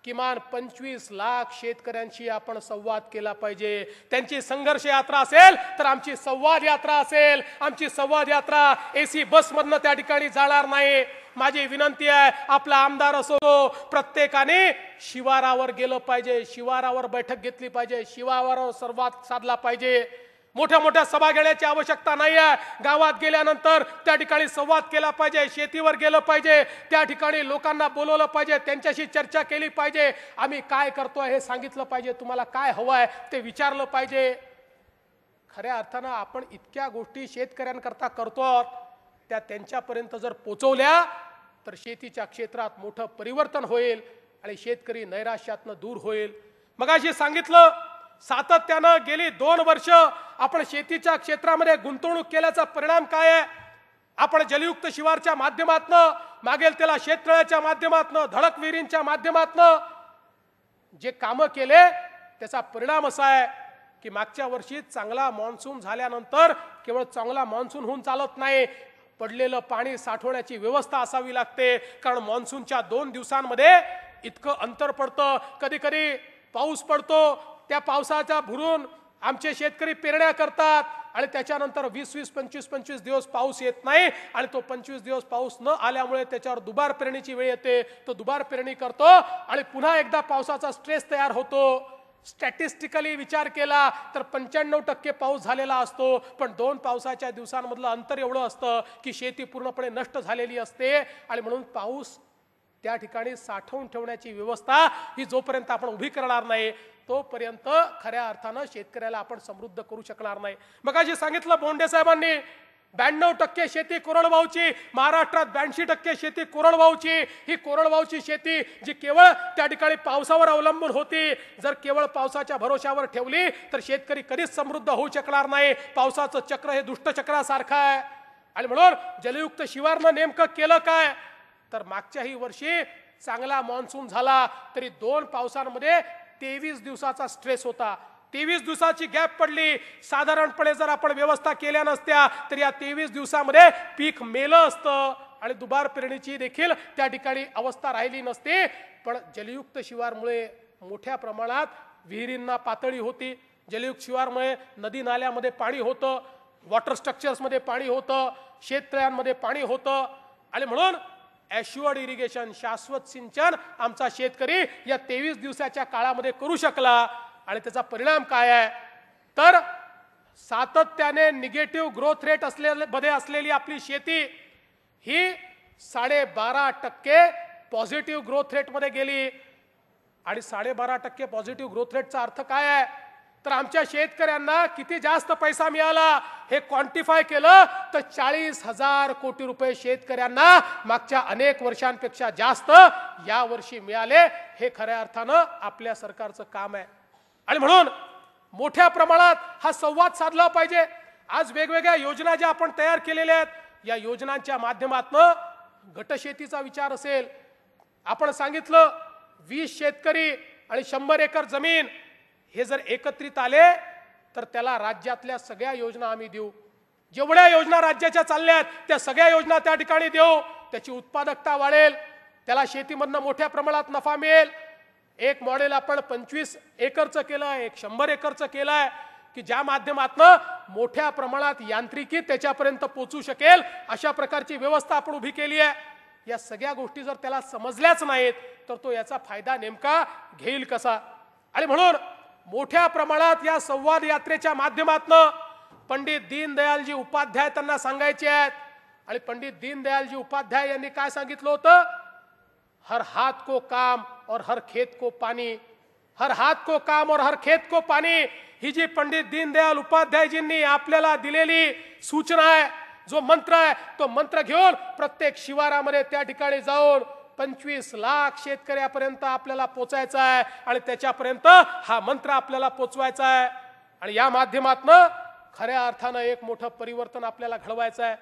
किमान पंचवीस लाख शेतकऱ्यांशी आपण संवाद केला पाहिजे त्यांची संघर्ष यात्रा असेल तर आमची संवाद यात्रा असेल आमची संवाद यात्रा एसी बसमधनं त्या ठिकाणी जाणार नाही माझी विनंती आहे आपला आमदार असो प्रत्येकाने शिवारावर गेलं पाहिजे शिवारावर बैठक घेतली पाहिजे शिवारावर संवाद साधला पाहिजे मोठ्या मोठ्या सभा घेण्याची आवश्यकता नाही आहे गावात गेल्यानंतर त्या ठिकाणी संवाद केला पाहिजे शेतीवर गेलं पाहिजे त्या ठिकाणी लोकांना बोलवलं पाहिजे त्यांच्याशी चर्चा केली पाहिजे आम्ही काय करतोय हे सांगितलं पाहिजे तुम्हाला काय हवं आहे ते विचारलं पाहिजे खऱ्या अर्थानं आपण इतक्या गोष्टी शेतकऱ्यांकरता करतो त्या त्यांच्यापर्यंत जर पोचवल्या तर शेतीच्या क्षेत्रात मोठं परिवर्तन होईल आणि शेतकरी नैराश्यातनं दूर होईल मग सांगितलं सातत्यानं गेली दोन वर्ष आपण शेतीच्या क्षेत्रामध्ये गुंतवणूक केल्याचा परिणाम काय आहे आपण जलयुक्त शिवारच्या माध्यमातनं मागेल त्याला शेततळ्याच्या माध्यमातनं धडक विहिरींच्या माध्यमातनं जे कामं केले त्याचा परिणाम असा आहे की मागच्या वर्षी चांगला मान्सून झाल्यानंतर केवळ चांगला मान्सून होऊन चालत नाही पडलेलं पाणी साठवण्याची व्यवस्था असावी लागते कारण मान्सूनच्या दोन दिवसांमध्ये इतकं अंतर पडतं कधी कधी पाऊस पडतो त्या पावसाचा भुरून आमचे शेतकरी पेरण्या करतात आणि त्याच्यानंतर वीस वीस पंचवीस पंचवीस दिवस पाऊस येत नाही आणि तो पंचवीस दिवस पाऊस न आल्यामुळे त्याच्यावर दुबार पेरणीची वेळ येते तो दुबार पेरणी करतो आणि पुन्हा एकदा पावसाचा स्ट्रेस तयार होतो स्टॅटिस्टिकली विचार केला तर पंच्याण्णव टक्के पाऊस झालेला असतो पण दोन पावसाच्या दिवसांमधलं अंतर एवढं असतं की शेती पूर्णपणे नष्ट झालेली असते आणि म्हणून पाऊस त्या ठिकाणी साठवून ठेवण्याची व्यवस्था ही जोपर्यंत आपण उभी करणार नाही तोपर्यंत खऱ्या अर्थानं शेतकऱ्याला आपण समृद्ध करू शकणार नाही मग जे सांगितलं बोंडे साहेबांनी ब्याण्णव टक्के शेती कोरडवाहूची महाराष्ट्रात ब्याऐंशी टक्के शेती कोरडवाहूची ही कोरडवाहूची शेती जी केवळ त्या ठिकाणी पावसावर अवलंबून होती जर केवळ पावसाच्या भरोशावर ठेवली तर शेतकरी कधीच समृद्ध होऊ शकणार नाही पावसाचं चक्र हे दुष्टचक्रासारखं आहे आणि म्हणून जलयुक्त शिवारनं नेमकं केलं काय तर मागच्याही वर्षी चांगला मान्सून झाला तरी दोन पावसांमध्ये तेवीस दिवसाचा स्ट्रेस होता तेवीस दिवसाची गॅप पडली साधारणपणे जर आपण व्यवस्था केल्या नसत्या तर या तेवीस दिवसामध्ये पीक मेलं असतं आणि दुबार पेरणीची देखील त्या ठिकाणी अवस्था राहिली नसते पण जलयुक्त शिवारमुळे मोठ्या प्रमाणात विहिरींना पातळी होती जलयुक्त शिवारमुळे नदी नाल्यामध्ये पाणी होतं वॉटर स्ट्रक्चर्समध्ये पाणी होतं शेततळ्यांमध्ये पाणी होतं आणि म्हणून ॲश्युअर्ड इरिगेशन शाश्वत सिंचन आमचा शेतकरी या तेवीस दिवसाच्या काळामध्ये करू शकला आणि त्याचा परिणाम काय आहे तर सातत्याने निगेटिव्ह ग्रोथ रेट असले मध्ये असलेली आपली शेती ही साडेबारा टक्के पॉझिटिव्ह ग्रोथ रेटमध्ये गेली आणि साडेबारा टक्के पॉझिटिव्ह ग्रोथ रेटचा अर्थ काय आहे तर आमच्या शेतकऱ्यांना किती जास्त पैसा मिळाला हे क्वांटिफाय केलं तर चाळीस हजार कोटी रुपये शेतकऱ्यांना मागच्या अनेक वर्षांपेक्षा जास्त यावर्षी मिळाले हे खऱ्या अर्थानं आपल्या सरकारचं काम आहे आणि म्हणून मोठ्या प्रमाणात हा संवाद साधला पाहिजे आज वेगवेगळ्या योजना ज्या आपण तयार केलेल्या आहेत या योजनांच्या माध्यमातून गटशेतीचा विचार असेल आपण सांगितलं वीस शेतकरी आणि शंभर एकर जमीन हे जर एकत्रित आले तर त्याला राज्यातल्या सगळ्या योजना आम्ही देऊ जेवढ्या योजना राज्याच्या चालल्यात त्या सगळ्या योजना त्या ठिकाणी देऊ त्याची उत्पादकता वाढेल त्याला शेतीमधनं मोठ्या प्रमाणात नफा मिळेल एक मॉडेल आपण पंचवीस एकरचं केलं आहे एक शंभर एकरचं केलं आहे की ज्या माध्यमातनं मोठ्या प्रमाणात यांत्रिकी त्याच्यापर्यंत पोचू शकेल अशा प्रकारची व्यवस्था आपण उभी केली आहे या सगळ्या गोष्टी जर त्याला समजल्याच नाहीत तर तो याचा फायदा नेमका घेईल कसा आणि म्हणून मोठ्या प्रमाणात या संवाद यात्रेच्या माध्यमातनं पंडित दीनदयालजी उपाध्याय त्यांना सांगायचे आहेत आणि पंडित दीनदयालजी उपाध्याय यांनी काय सांगितलं होतं हर हात को काम और हर खेत को पानी हर हात को काम और हर खेत को पाणी ही जी पंडित दीनदयाल उपाध्याय जींनी आपल्याला दिलेली सूचना आहे जो मंत्र आहे तो मंत्र घेऊन प्रत्येक शिवारामध्ये त्या ठिकाणी जाऊन पंचवीस लाख शेतकऱ्यापर्यंत आपल्याला पोचायचा आहे आणि त्याच्यापर्यंत हा मंत्र आपल्याला पोचवायचा आहे आणि या माध्यमातनं खऱ्या अर्थानं एक मोठं परिवर्तन आपल्याला घडवायचं आहे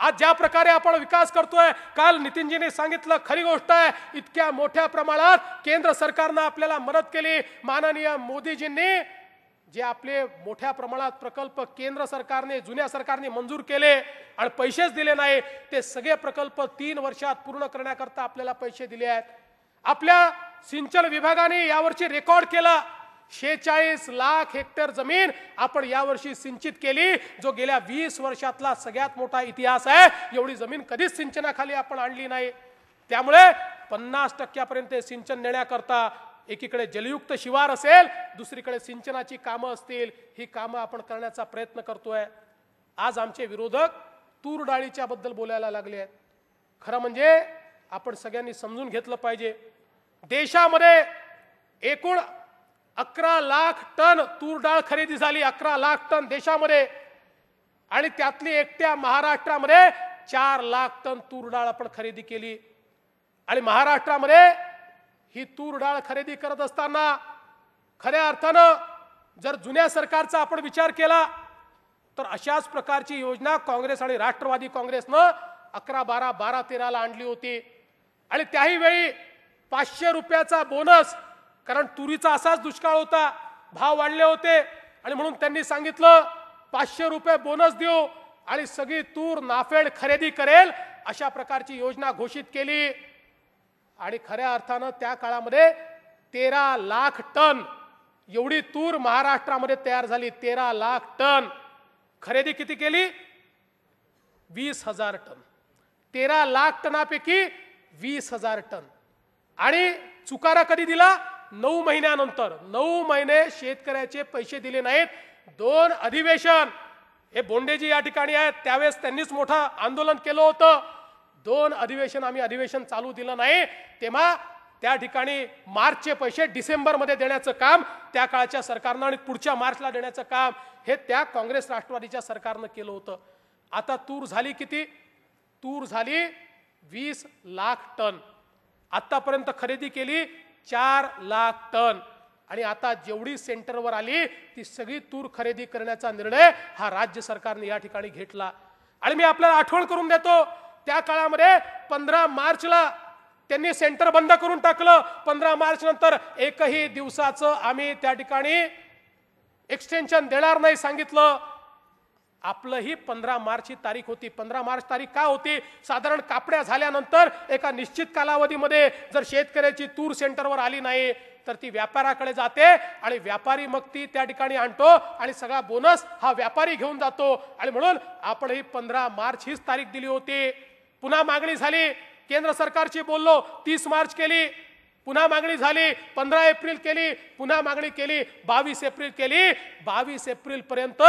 आज ज्या प्रकारे आपण विकास करतोय काल नितीनजीने सांगितलं खरी गोष्ट आहे इतक्या मोठ्या प्रमाणात केंद्र सरकारनं आपल्याला मदत केली माननीय मोदीजींनी जे आपले मोठ्या प्रमाणात प्रकल्प केंद्र सरकारने जुन्या सरकारने मंजूर केले आणि पैसेच दिले नाही ते सगळे प्रकल्प तीन वर्षात पूर्ण करण्याकरता आपल्याला पैसे दिले आहेत आपल्या सिंचन विभागाने यावर्षी रेकॉर्ड केला शेचाळीस लाख हेक्टर जमीन आपण यावर्षी सिंचित केली जो गेल्या वीस वर्षातला सगळ्यात मोठा इतिहास आहे एवढी जमीन कधीच सिंचनाखाली आपण आणली नाही त्यामुळे पन्नास टक्क्यापर्यंत सिंचन नेण्याकरता एकीकडे जलयुक्त शिवार असेल दुसरीकडे सिंचनाची कामं असतील ही कामं आपण करण्याचा प्रयत्न करतोय आज आमचे विरोधक तूर डाळीच्या बद्दल बोलायला लागले आहेत खरं म्हणजे आपण सगळ्यांनी समजून घेतलं पाहिजे देशामध्ये एकूण अकरा लाख टन तूर डाळ खरेदी झाली अकरा लाख टन देशामध्ये आणि त्यातली एकट्या महाराष्ट्रामध्ये चार लाख टन तूर डाळ आपण खरेदी केली आणि महाराष्ट्रामध्ये ही तूर डाळ खरेदी करत असताना खऱ्या अर्थानं जर जुन्या सरकारचा आपण विचार केला तर अशाच प्रकारची योजना काँग्रेस आणि राष्ट्रवादी काँग्रेसनं अकरा बारा बारा तेराला आणली होती आणि त्याही वेळी पाचशे रुपयाचा बोनस कारण तुरीचा असाच दुष्काळ होता भाव वाढले होते आणि म्हणून त्यांनी सांगितलं पाचशे रुपये बोनस देऊ आणि सगळी तूर नाफेड खरेदी करेल अशा प्रकारची योजना घोषित केली आणि खऱ्या अर्थानं त्या काळामध्ये तेरा लाख टन एवढी तूर महाराष्ट्रामध्ये तयार झाली तेरा लाख टन खरेदी किती केली वीस हजार टन तेरा लाख टनापैकी वीस हजार टन आणि चुकारा कधी दिला नऊ महिन्यानंतर नऊ महिने शेतकऱ्याचे पैसे दिले नाहीत दोन अधिवेशन हे बोंडेजी या ठिकाणी आहेत त्यावेळेस त्यांनीच मोठं आंदोलन केलं होतं दोन अधिवेशन आम्ही अधिवेशन चालू दिलं नाही तेव्हा त्या ठिकाणी मार्चचे पैसे डिसेंबरमध्ये देण्याचं काम त्या काळच्या सरकारनं आणि पुढच्या मार्चला देण्याचं काम हे त्या काँग्रेस राष्ट्रवादीच्या सरकारनं केलं होतं आता तूर झाली किती तूर झाली वीस लाख टन आत्तापर्यंत खरेदी केली चार लाख टन आणि आता जेवढी सेंटरवर आली ती सगळी तूर खरेदी करण्याचा निर्णय हा राज्य सरकारने या ठिकाणी घेतला आणि मी आपल्याला आठवण करून देतो त्या काळामध्ये पंधरा मार्चला त्यांनी सेंटर बंद करून टाकलं पंधरा मार्च नंतर एकही दिवसाचं आम्ही त्या ठिकाणी एक्सटेन्शन देणार नाही सांगितलं आपलंही पंधरा मार्च ही तारीख होती पंधरा मार्च तारीख का होती साधारण कापड्या झाल्यानंतर एका निश्चित कालावधीमध्ये जर शेतकऱ्याची तूर सेंटरवर आली नाही तर ती व्यापाराकडे जाते आणि व्यापारी मग ती त्या ठिकाणी आणतो आणि सगळा बोनस हा व्यापारी घेऊन जातो आणि म्हणून आपण ही पंधरा मार्च हीच तारीख दिली होती पुन्हा मागणी झाली केंद्र सरकारची बोललो तीस मार्च केली पुन्हा मागणी झाली पंधरा एप्रिल केली पुन्हा मागणी केली बावीस एप्रिल केली बावीस पर्यंत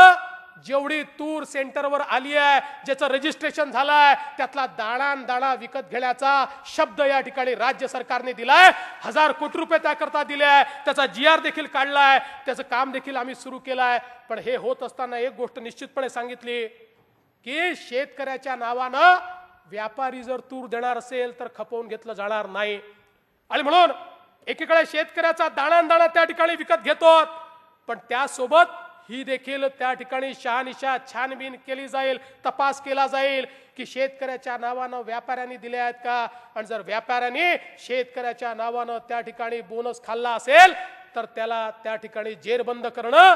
जेवढी तूर सेंटरवर आली आहे ज्याचं रजिस्ट्रेशन झालंय त्यातला दाणा दाणा विकत घेण्याचा शब्द या ठिकाणी राज्य सरकारने दिलाय हजार कोटी रुपये त्याकरता दिले आहे त्याचा जी आर देखील काढलाय त्याचं काम देखील आम्ही सुरू केलंय पण हे होत असताना एक गोष्ट निश्चितपणे सांगितली की शेतकऱ्याच्या नावानं व्यापारी जर तूर देणार असेल तर खपवून घेतलं जाणार नाही आणि म्हणून एकीकडे शेतकऱ्याचा दाणा दाणा त्या ठिकाणी विकत घेतो पण त्यासोबत ही देखील त्या ठिकाणी शहानिशा छानबीन केली जाईल तपास केला जाईल की शेतकऱ्याच्या नावानं व्यापाऱ्यांनी दिले आहेत का आणि जर व्यापाऱ्यांनी शेतकऱ्याच्या नावानं त्या ठिकाणी बोनस खाल्ला असेल तर त्याला त्या ठिकाणी जेरबंद करणं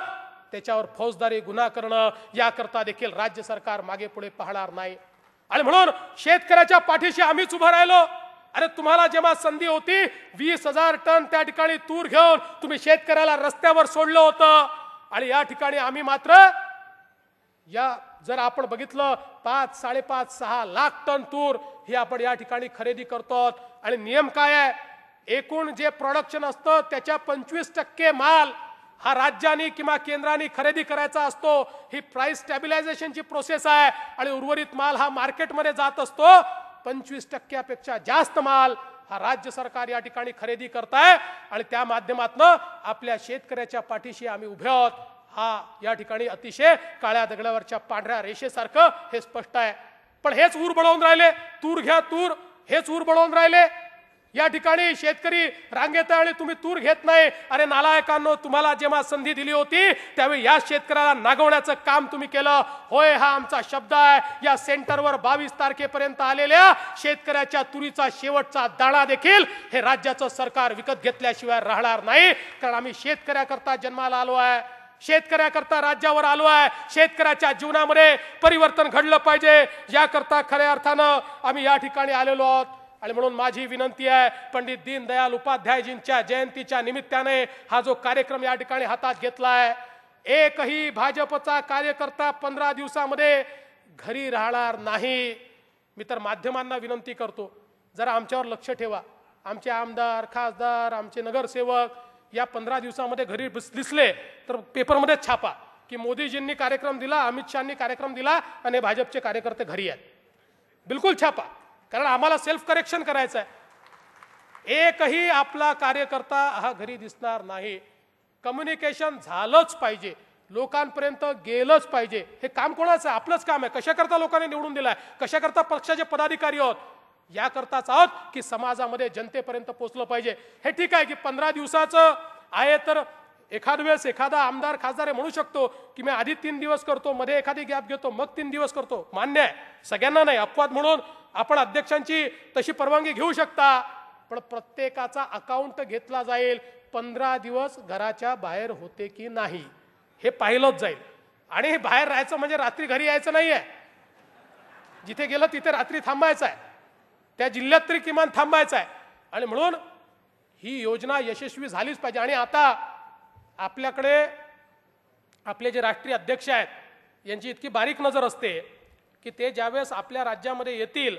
त्याच्यावर फौजदारी गुन्हा करणं याकरता देखील राज्य सरकार मागे पुढे पाहणार नाही आणि म्हणून शेतकऱ्याच्या पाठीशी आम्हीच उभं राहिलो अरे तुम्हाला जेव्हा संधी होती वीस हजार टन त्या ठिकाणी तूर घेऊन तुम्ही शेतकऱ्याला रस्त्यावर सोडलं होतं आणि या ठिकाणी आम्ही मात्र या जर आपण बघितलं पाच साडेपाच सहा लाख टन तूर हे आपण या ठिकाणी खरेदी करतो आणि नियम काय आहे एकूण जे प्रोडक्शन असतं त्याच्या पंचवीस टक्के माल हा राज्यानी किंवा केंद्राने खरेदी करायचा असतो ही प्राइस स्टॅबिलायझेशनची प्रोसेस आहे आणि उर्वरित माल हा मार्केटमध्ये जात असतो पंचवीस टक्क्यापेक्षा जास्त माल हा राज्य सरकार या ठिकाणी खरेदी करताय आणि त्या माध्यमातनं आपल्या शेतकऱ्याच्या पाठीशी आम्ही उभे आहोत हा या ठिकाणी अतिशय काळ्या दगडावरच्या पांढऱ्या रेषेसारखं हे स्पष्ट आहे पण हेच ऊर बनवून राहिले तूर घ्या तूर हेच ऊर बनवून राहिले या ठिकाणी शेतकरी रांगेत आणि तुम्ही तूर घेत नाही अरे नालायकांनो तुम्हाला जेव्हा संधी दिली होती त्यावेळी या शेतकऱ्याला नागवण्याचं काम तुम्ही केलं होय हा आमचा शब्द आहे या सेंटरवर बावीस तारखेपर्यंत आलेल्या शेतकऱ्याच्या तुरीचा शेवटचा दाणा देखील हे राज्याचं सरकार विकत घेतल्याशिवाय राहणार नाही कारण आम्ही शेतकऱ्याकरता जन्माला आलो आहे शेतकऱ्याकरता राज्यावर आलो आहे शेतकऱ्याच्या जीवनामध्ये परिवर्तन घडलं पाहिजे याकरता खऱ्या अर्थानं आम्ही या ठिकाणी आलेलो आहोत आणि म्हणून माझी विनंती आहे पंडित दीनदयाल उपाध्यायजींच्या जयंतीच्या निमित्ताने हा जो कार्यक्रम या ठिकाणी हातात घेतला आहे एकही भाजपचा कार्यकर्ता पंधरा दिवसामध्ये घरी राहणार नाही मी तर माध्यमांना विनंती करतो जरा आमच्यावर लक्ष ठेवा आमचे आमदार खासदार आमचे नगरसेवक या पंधरा दिवसामध्ये घरी दिसले तर पेपरमध्येच छापा की मोदीजींनी कार्यक्रम दिला अमित शहानी कार्यक्रम दिला आणि भाजपचे कार्यकर्ते घरी आहेत बिलकुल छापा कारण आम्हाला सेल्फ करेक्शन करायचं आहे एकही आपला कार्यकर्ता हा घरी दिसणार नाही कम्युनिकेशन झालंच पाहिजे लोकांपर्यंत गेलंच पाहिजे हे काम कोणाचं आहे आपलंच काम आहे कशाकरता लोकांनी निवडून दिलं आहे कशाकरता पक्षाचे पदाधिकारी आहोत याकरताच आहोत की समाजामध्ये जनतेपर्यंत पोचलं पाहिजे हे ठीक आहे की पंधरा दिवसाचं आहे तर एखाद वेळेस एखादा आमदार खासदार म्हणू शकतो की मी आधी तीन दिवस करतो मध्ये एखादी गॅप घेतो मग तीन दिवस करतो मान्य आहे सगळ्यांना नाही अपवाद म्हणून आपण अध्यक्षांची तशी परवानगी घेऊ शकता पण प्रत्येकाचा अकाउंट घेतला जाईल पंधरा दिवस घराच्या बाहेर होते की नाही हे पाहिलंच जाईल आणि हे बाहेर राहायचं म्हणजे रात्री घरी यायचं नाही आहे जिथे गेलं तिथे रात्री थांबायचं आहे त्या जिल्ह्यात तरी किमान थांबायचं आहे आणि म्हणून ही योजना यशस्वी झालीच पाहिजे आणि आता आपल्याकडे आपले जे राष्ट्रीय अध्यक्ष आहेत यांची इतकी बारीक नजर असते की ते ज्यावेळेस आपल्या राज्यामध्ये येतील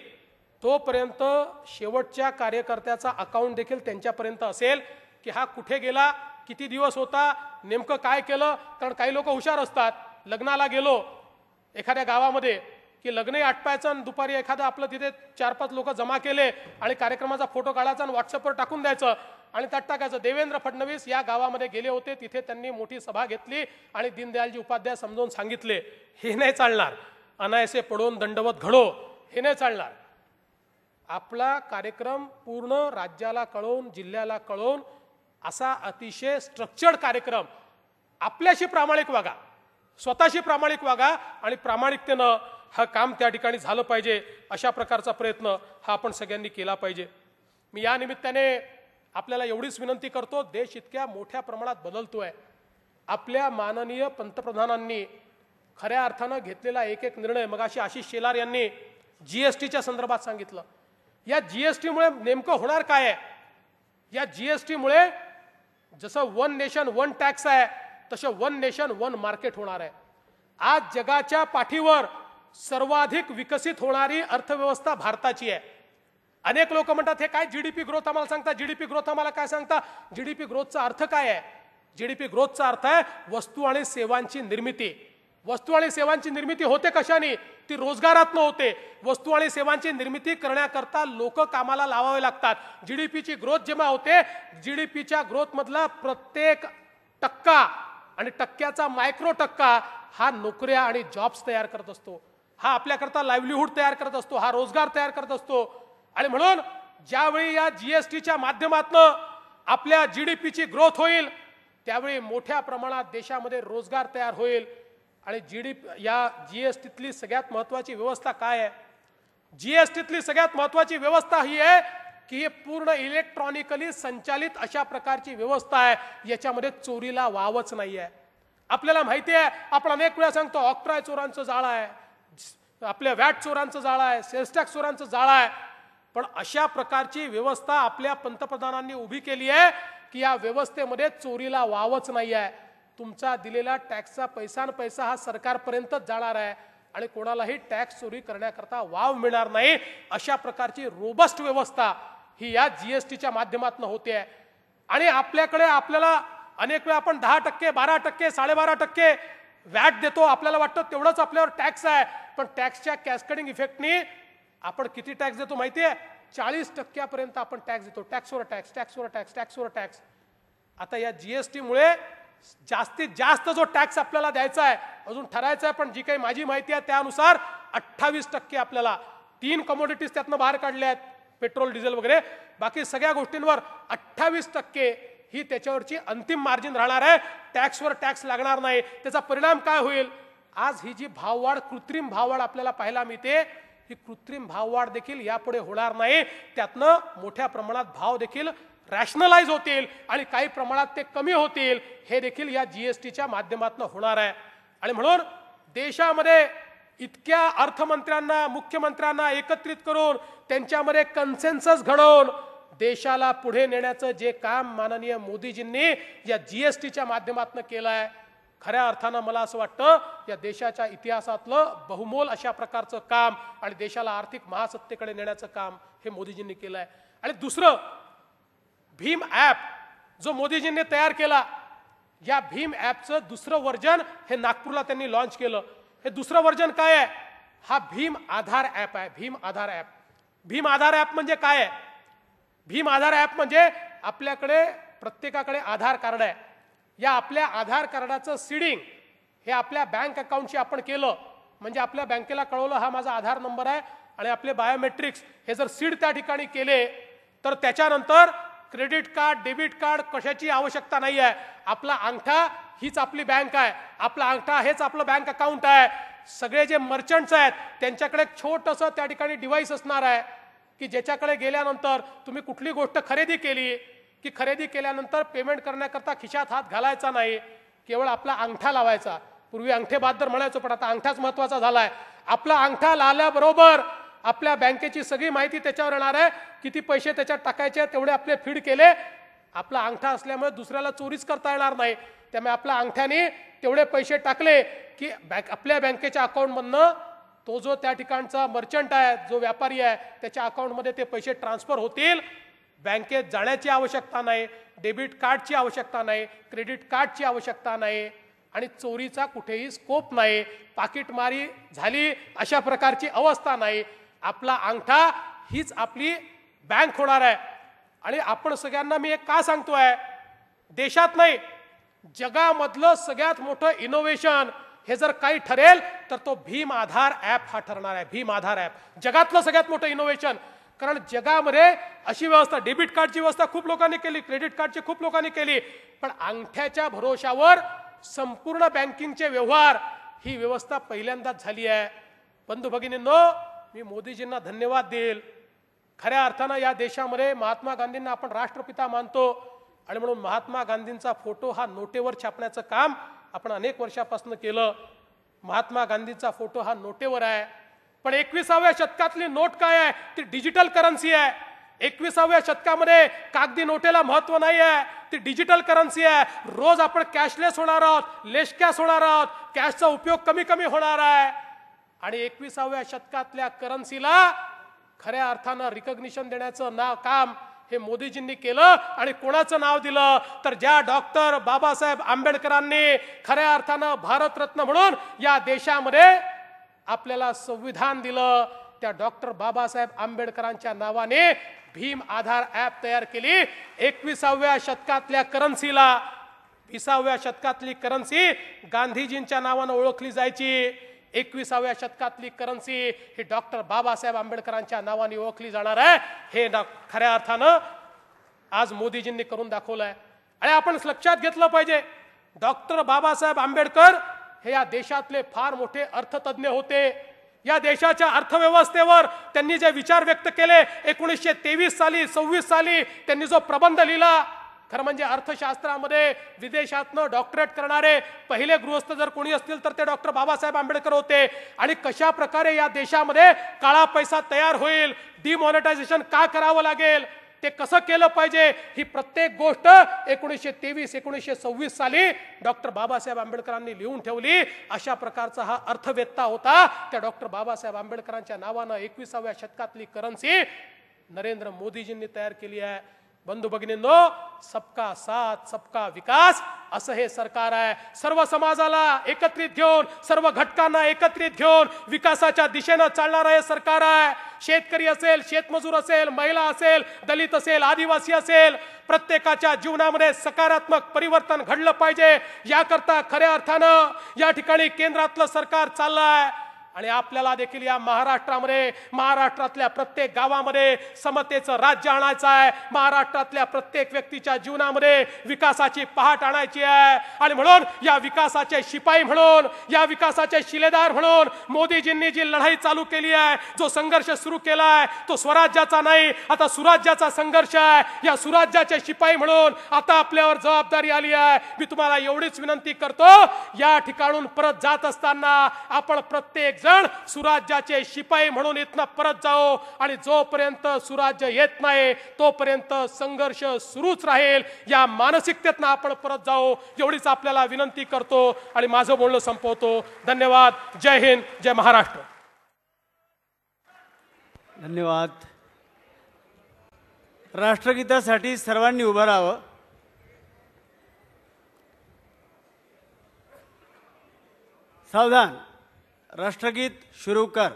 तोपर्यंत शेवटच्या कार्यकर्त्याचा अकाउंट देखील त्यांच्यापर्यंत असेल की हा कुठे गेला किती दिवस होता नेमकं काय केलं कारण काही लोक हुशार असतात लग्नाला गेलो एखाद्या गावामध्ये की लग्नही आटपायचं आणि दुपारी एखादं आपलं तिथे चार पाच लोक जमा केले आणि कार्यक्रमाचा फोटो काढायचा आणि व्हॉट्सअपवर टाकून द्यायचं आणि त्यात टाकायचं देवेंद्र फडणवीस या गावामध्ये गेले होते तिथे त्यांनी मोठी सभा घेतली आणि दीनदयालजी उपाध्याय समजावून सांगितले हे नाही चालणार अनायसे पडून दंडवत घडो हे नाही चालणार आपला कार्यक्रम पूर्ण राज्याला कळवून जिल्ह्याला कळवून असा अतिशय स्ट्रक्चर्ड कार्यक्रम आपल्याशी प्रामाणिक वागा स्वतःशी प्रामाणिक वागा आणि प्रामाणिकतेनं हा काम त्या ठिकाणी झालं पाहिजे अशा प्रकारचा प्रयत्न हा आपण सगळ्यांनी केला पाहिजे मी या निमित्ताने आपल्याला एवढीच विनंती करतो देश इतक्या मोठ्या प्रमाणात बदलतो आहे आपल्या माननीय पंतप्रधानांनी खऱ्या अर्थानं घेतलेला एक एक निर्णय मग अशी आशिष शेलार यांनी जीएसटीच्या संदर्भात सांगितलं या टीमुळे नेमकं होणार काय आहे या जीएसटीमुळे जसं वन नेशन वन टॅक्स आहे तसं वन नेशन वन मार्केट होणार आहे आज जगाच्या पाठीवर सर्वाधिक विकसित होणारी अर्थव्यवस्था भारताची आहे अनेक लोक म्हणतात हे काय जीडीपी ग्रोथ आम्हाला सांगता जीडीपी ग्रोथ आम्हाला काय सांगता जीडीपी ग्रोथचा अर्थ काय आहे जीडीपी ग्रोथचा अर्थ आहे वस्तू आणि सेवांची निर्मिती वस्तू आणि सेवांची निर्मिती होते कशाने ती रोजगारातनं होते वस्तू आणि सेवांची निर्मिती करण्याकरता लोक कामाला लावावे लागतात जी डी पीची ग्रोथ जेव्हा होते जी डी पीच्या ग्रोथमधला प्रत्येक टक्का आणि टक्क्याचा मायक्रो टक्का हा नोकऱ्या आणि जॉब्स तयार करत असतो हा आपल्याकरता लाईव्हलीहूड तयार करत असतो हा रोजगार तयार करत असतो आणि म्हणून ज्यावेळी या जीएसटीच्या माध्यमातनं आपल्या जी डी पीची ग्रोथ होईल त्यावेळी मोठ्या प्रमाणात देशामध्ये रोजगार तयार होईल आणि जी डी या जी एस टीतली सगळ्यात महत्त्वाची व्यवस्था काय आहे जी एस टीतली सगळ्यात महत्त्वाची व्यवस्था ही आहे की ही पूर्ण इलेक्ट्रॉनिकली संचालित अशा प्रकारची व्यवस्था आहे याच्यामध्ये चोरीला वावच नाही आहे आपल्याला माहिती आहे आपण अनेक वेळा सांगतो ऑक्ट्राय चोरांचं जाळं आहे आपल्या वॅट चोरांचं जाळं आहे सेल्सटॅक्स चोरांचं जाळं आहे पण अशा प्रकारची व्यवस्था आपल्या पंतप्रधानांनी उभी केली आहे की या व्यवस्थेमध्ये चोरीला वावच नाही आहे तुमचा दिलेला टॅक्सचा पैसा पैसा हा सरकारपर्यंतच जाणार आहे आणि कोणालाही टॅक्स चोरी करण्याकरता वाव मिळणार नाही अशा प्रकारची रोबस्ट व्यवस्था ही या जीएसटीच्या माध्यमातून होते आहे आणि आपल्याकडे आपल्याला अनेक वेळा आपण दहा टक्के बारा टक्के साडेबारा टक्के व्हॅट देतो आपल्याला वाटतं तेवढंच आपल्यावर टॅक्स आहे पण टॅक्सच्या कॅस्कडिंग इफेक्टनी आपण किती टॅक्स देतो माहिती आहे चाळीस टक्क्यापर्यंत आपण टॅक्स देतो टॅक्सवर टॅक्स टॅक्सवर टॅक्स टॅक्सवर टॅक्स आता या जीएसटीमुळे जास्तीत जास्त जो टॅक्स आपल्याला द्यायचा आहे अजून ठरायचा आहे पण जी काही माझी माहिती आहे त्यानुसार अठ्ठावीस टक्के आपल्याला तीन कमोडिटीज त्यातनं बाहेर काढल्या आहेत पेट्रोल डिझेल वगैरे बाकी सगळ्या गोष्टींवर अठ्ठावीस टक्के ही त्याच्यावरची अंतिम मार्जिन राहणार आहे टॅक्सवर टॅक्स लागणार नाही त्याचा परिणाम काय होईल आज ही जी भाववाढ कृत्रिम भाववाढ आपल्याला पाहायला मिळते ही कृत्रिम भाववाढ देखील यापुढे होणार नाही त्यातनं मोठ्या प्रमाणात भाव देखील रॅशनलाइज होतील आणि काही प्रमाणात ते कमी होतील हे देखील या जी एस टीच्या माध्यमातून होणार आहे आणि म्हणून देशामध्ये इतक्या अर्थमंत्र्यांना मुख्यमंत्र्यांना एकत्रित करून त्यांच्यामध्ये कन्सेन्सस घडवून देशाला पुढे नेण्याचं जे काम माननीय मोदीजींनी या जी एस टीच्या माध्यमातून केलं आहे खऱ्या अर्थानं मला असं वाटतं या देशाच्या इतिहासातलं बहुमोल अशा प्रकारचं काम आणि देशाला आर्थिक महासत्तेकडे नेण्याचं काम हे मोदीजींनी केलं आहे आणि दुसरं भीम ॲप जो मोदीजींनी तयार केला या भीम ॲपचं दुसरं वर्जन हे नागपूरला त्यांनी लॉन्च केलं हे दुसरं व्हर्जन काय आहे हा भीम आधार ॲप आहे भीम आधार ॲप भीम आधार ॲप म्हणजे काय आहे भीम आधार ॲप म्हणजे आपल्याकडे प्रत्येकाकडे आधार कार्ड आहे या आपल्या आधार कार्डाचं सीडिंग हे आपल्या बँक अकाउंटशी आपण केलं म्हणजे आपल्या बँकेला कळवलं हा माझा आधार नंबर आहे आणि आपले बायोमेट्रिक्स हे जर सीड त्या ठिकाणी केले तर त्याच्यानंतर क्रेडिट कार्ड डेबिट कार्ड कशाची आवश्यकता नाही आहे आपला अंगठा हीच आपली बँक आहे आपला अंगठा हेच आपलं बँक अकाउंट आहे सगळे जे मर्चंट्स आहेत त्यांच्याकडे एक छोटंसं त्या ठिकाणी डिव्हाइस असणार आहे की ज्याच्याकडे गेल्यानंतर तुम्ही कुठली गोष्ट खरेदी केली की खरेदी केल्यानंतर पेमेंट करण्याकरता खिशात हात घालायचा नाही केवळ आपला अंगठा लावायचा पूर्वी अंगठे बाद तर म्हणायचो पण आता अंगठाच महत्वाचा झाला आहे आपला अंगठा लावल्याबरोबर आपल्या बँकेची सगळी माहिती त्याच्यावर येणार आहे किती पैसे त्याच्यात टाकायचे तेवढे आपले फीड केले आपला अंगठा असल्यामुळे दुसऱ्याला चोरीच करता येणार नाही त्यामुळे आपल्या अंगठ्याने तेवढे पैसे टाकले की बँक आपल्या बँकेच्या अकाउंटमधनं तो जो त्या ठिकाणचा मर्चंट आहे जो व्यापारी आहे त्याच्या अकाउंटमध्ये ते पैसे ट्रान्सफर होतील बँकेत जाण्याची आवश्यकता नाही डेबिट कार्डची आवश्यकता नाही क्रेडिट कार्डची आवश्यकता नाही आणि चोरीचा कुठेही स्कोप नाही पाकिटमारी झाली अशा प्रकारची अवस्था नाही आपला अंगठा हीच आपली बँक होणार आहे आणि आपण सगळ्यांना मी एक का सांगतो आहे देशात नाही जगामधलं सगळ्यात मोठं इनोव्हेशन हे जर काही ठरेल तर तो भीम आधार ॲप हा ठरणार आहे भीम आधार ॲप जगातलं सगळ्यात मोठं इनोव्हेशन कारण जगामध्ये अशी व्यवस्था डेबिट कार्डची व्यवस्था खूप लोकांनी केली क्रेडिट कार्डची खूप लोकांनी केली पण अंगठ्याच्या भरोशावर संपूर्ण बँकिंगचे व्यवहार ही व्यवस्था पहिल्यांदाच झाली आहे बंधू भगिनींनो मी मोदीजींना धन्यवाद देईल खऱ्या अर्थानं या देशामध्ये महात्मा गांधींना आपण राष्ट्रपिता मानतो आणि म्हणून महात्मा गांधींचा फोटो हा नोटेवर छापण्याचं काम आपण अनेक वर्षापासून केलं महात्मा गांधींचा फोटो हा नोटेवर आहे पण एकविसाव्या शतकातली नोट काय आहे ती डिजिटल करन्सी आहे एकविसाव्या शतकामध्ये कागदी नोटेला महत्व नाही आहे ती डिजिटल करन्सी आहे रोज आपण कॅशलेस होणार आहोत लेश कॅश होणार आहोत कॅशचा उपयोग कमी कमी होणार आहे आणि एकविसाव्या शतकातल्या करन्सीला खऱ्या अर्थानं रिकग्निशन देण्याचं ना काम हे मोदीजींनी केलं आणि कोणाचं नाव दिलं तर ज्या डॉक्टर बाबासाहेब आंबेडकरांनी खऱ्या अर्थानं भारतरत्न म्हणून या देशामध्ये आपल्याला संविधान दिलं त्या डॉक्टर बाबासाहेब आंबेडकरांच्या नावाने भीम आधार ॲप तयार केली एकविसाव्या शतकातल्या करन्सीला विसाव्या शतकातली करन्सी गांधीजींच्या नावानं ओळखली जायची एकविसाव्या शतकातली करन्सी ही डॉक्टर बाबासाहेब आंबेडकरांच्या नावाने ओळखली जाणार आहे हे ना खऱ्या अर्थानं आज मोदीजींनी करून दाखवलं आहे आणि आपण लक्षात घेतलं पाहिजे डॉक्टर बाबासाहेब आंबेडकर हे या देशातले फार मोठे अर्थतज्ञ होते या देशाच्या अर्थव्यवस्थेवर त्यांनी जे विचार व्यक्त केले एकोणीसशे तेवीस साली सव्वीस साली त्यांनी जो प्रबंध लिहिला खरं म्हणजे अर्थशास्त्रामध्ये विदेशातनं डॉक्टरेट करणारे पहिले गृहस्थ जर कोणी असतील तर ते डॉक्टर बाबासाहेब आंबेडकर होते आणि कशा प्रकारे या देशामध्ये काळा पैसा तयार होईल डिमॉनिटायझेशन का करावं लागेल ते कसं केलं पाहिजे ही प्रत्येक गोष्ट एकोणीसशे तेवीस एकोणीसशे सव्वीस साली डॉक्टर बाबासाहेब आंबेडकरांनी लिहून ठेवली अशा प्रकारचा हा अर्थवेत्ता होता त्या डॉक्टर बाबासाहेब आंबेडकरांच्या नावानं एकविसाव्या शतकातली करन्सी नरेंद्र मोदीजींनी तयार केली आहे बंधू भगिनींनो सबका साथ सबका विकास असं हे सरकार आहे सर्व समाजाला एकत्रित घेऊन सर्व घटकांना एकत्रित घेऊन विकासाच्या दिशेनं चालणारं हे सरकार आहे शेतकरी असेल शेतमजूर असेल महिला असेल दलित असेल आदिवासी असेल प्रत्येकाच्या जीवनामध्ये सकारात्मक परिवर्तन घडलं पाहिजे याकरता खऱ्या अर्थानं या ठिकाणी केंद्रातलं सरकार चाललं आहे आणि आपल्याला देखील या महाराष्ट्रामध्ये महाराष्ट्रातल्या प्रत्येक गावामध्ये समतेचं राज्य आणायचं आहे महाराष्ट्रातल्या प्रत्येक व्यक्तीच्या जीवनामध्ये विकासाची पहाट आणायची आहे आणि म्हणून या विकासाचे शिपाई म्हणून या विकासाचे शिलेदार म्हणून मोदीजींनी जी लढाई चालू केली आहे जो संघर्ष सुरू केला आहे तो स्वराज्याचा नाही आता सुराज्याचा संघर्ष आहे या सुराज्याचे शिपाई म्हणून आता आपल्यावर जबाबदारी आली आहे मी तुम्हाला एवढीच विनंती करतो या ठिकाणून परत जात असताना आपण प्रत्येक क्षण सुराज्याचे शिपाई म्हणून इथनं परत जाओ आणि जोपर्यंत सुराज्य येत नाही तोपर्यंत संघर्ष सुरूच राहील या मानसिकतेतनं आपण परत जाओ एवढीच आपल्याला विनंती करतो आणि माझं बोलणं संपवतो धन्यवाद जय हिंद जय महाराष्ट्र धन्यवाद राष्ट्रगीतासाठी सर्वांनी उभं राहावं सावधान राष्ट्रगीत शुरू कर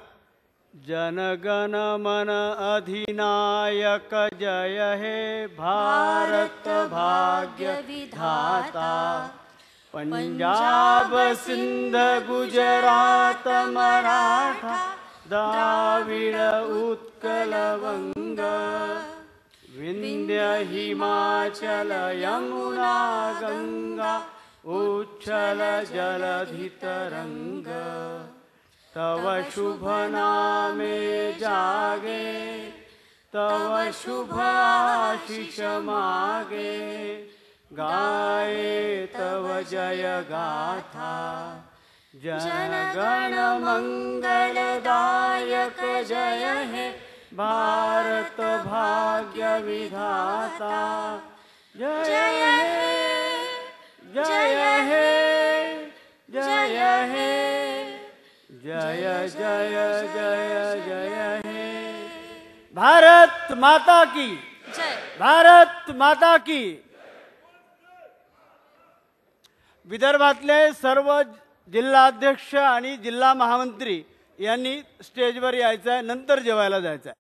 जनगण मन अधिनायक जय हे भारत भाग्य विधाता पंजाब सिंध गुजरात मराठा द्राविड उत्कल वंग विंध्य हिमाचल यमुना गंगा उच्छल जलधितरंग तव शुभ नामे जागे तव शुभ आशीष मागे गाए तव जय गाथा जनगण मंगलदायक जय हे भारत भाग्य विधाता जय हे जय हे जय हे जय जय जय जय हे भारत माता की भारत माता की विदर्भातले सर्व जिल्हाध्यक्ष आणि जिल्हा महामंत्री यांनी स्टेजवर यायचं आहे नंतर जेवायला जायचं आहे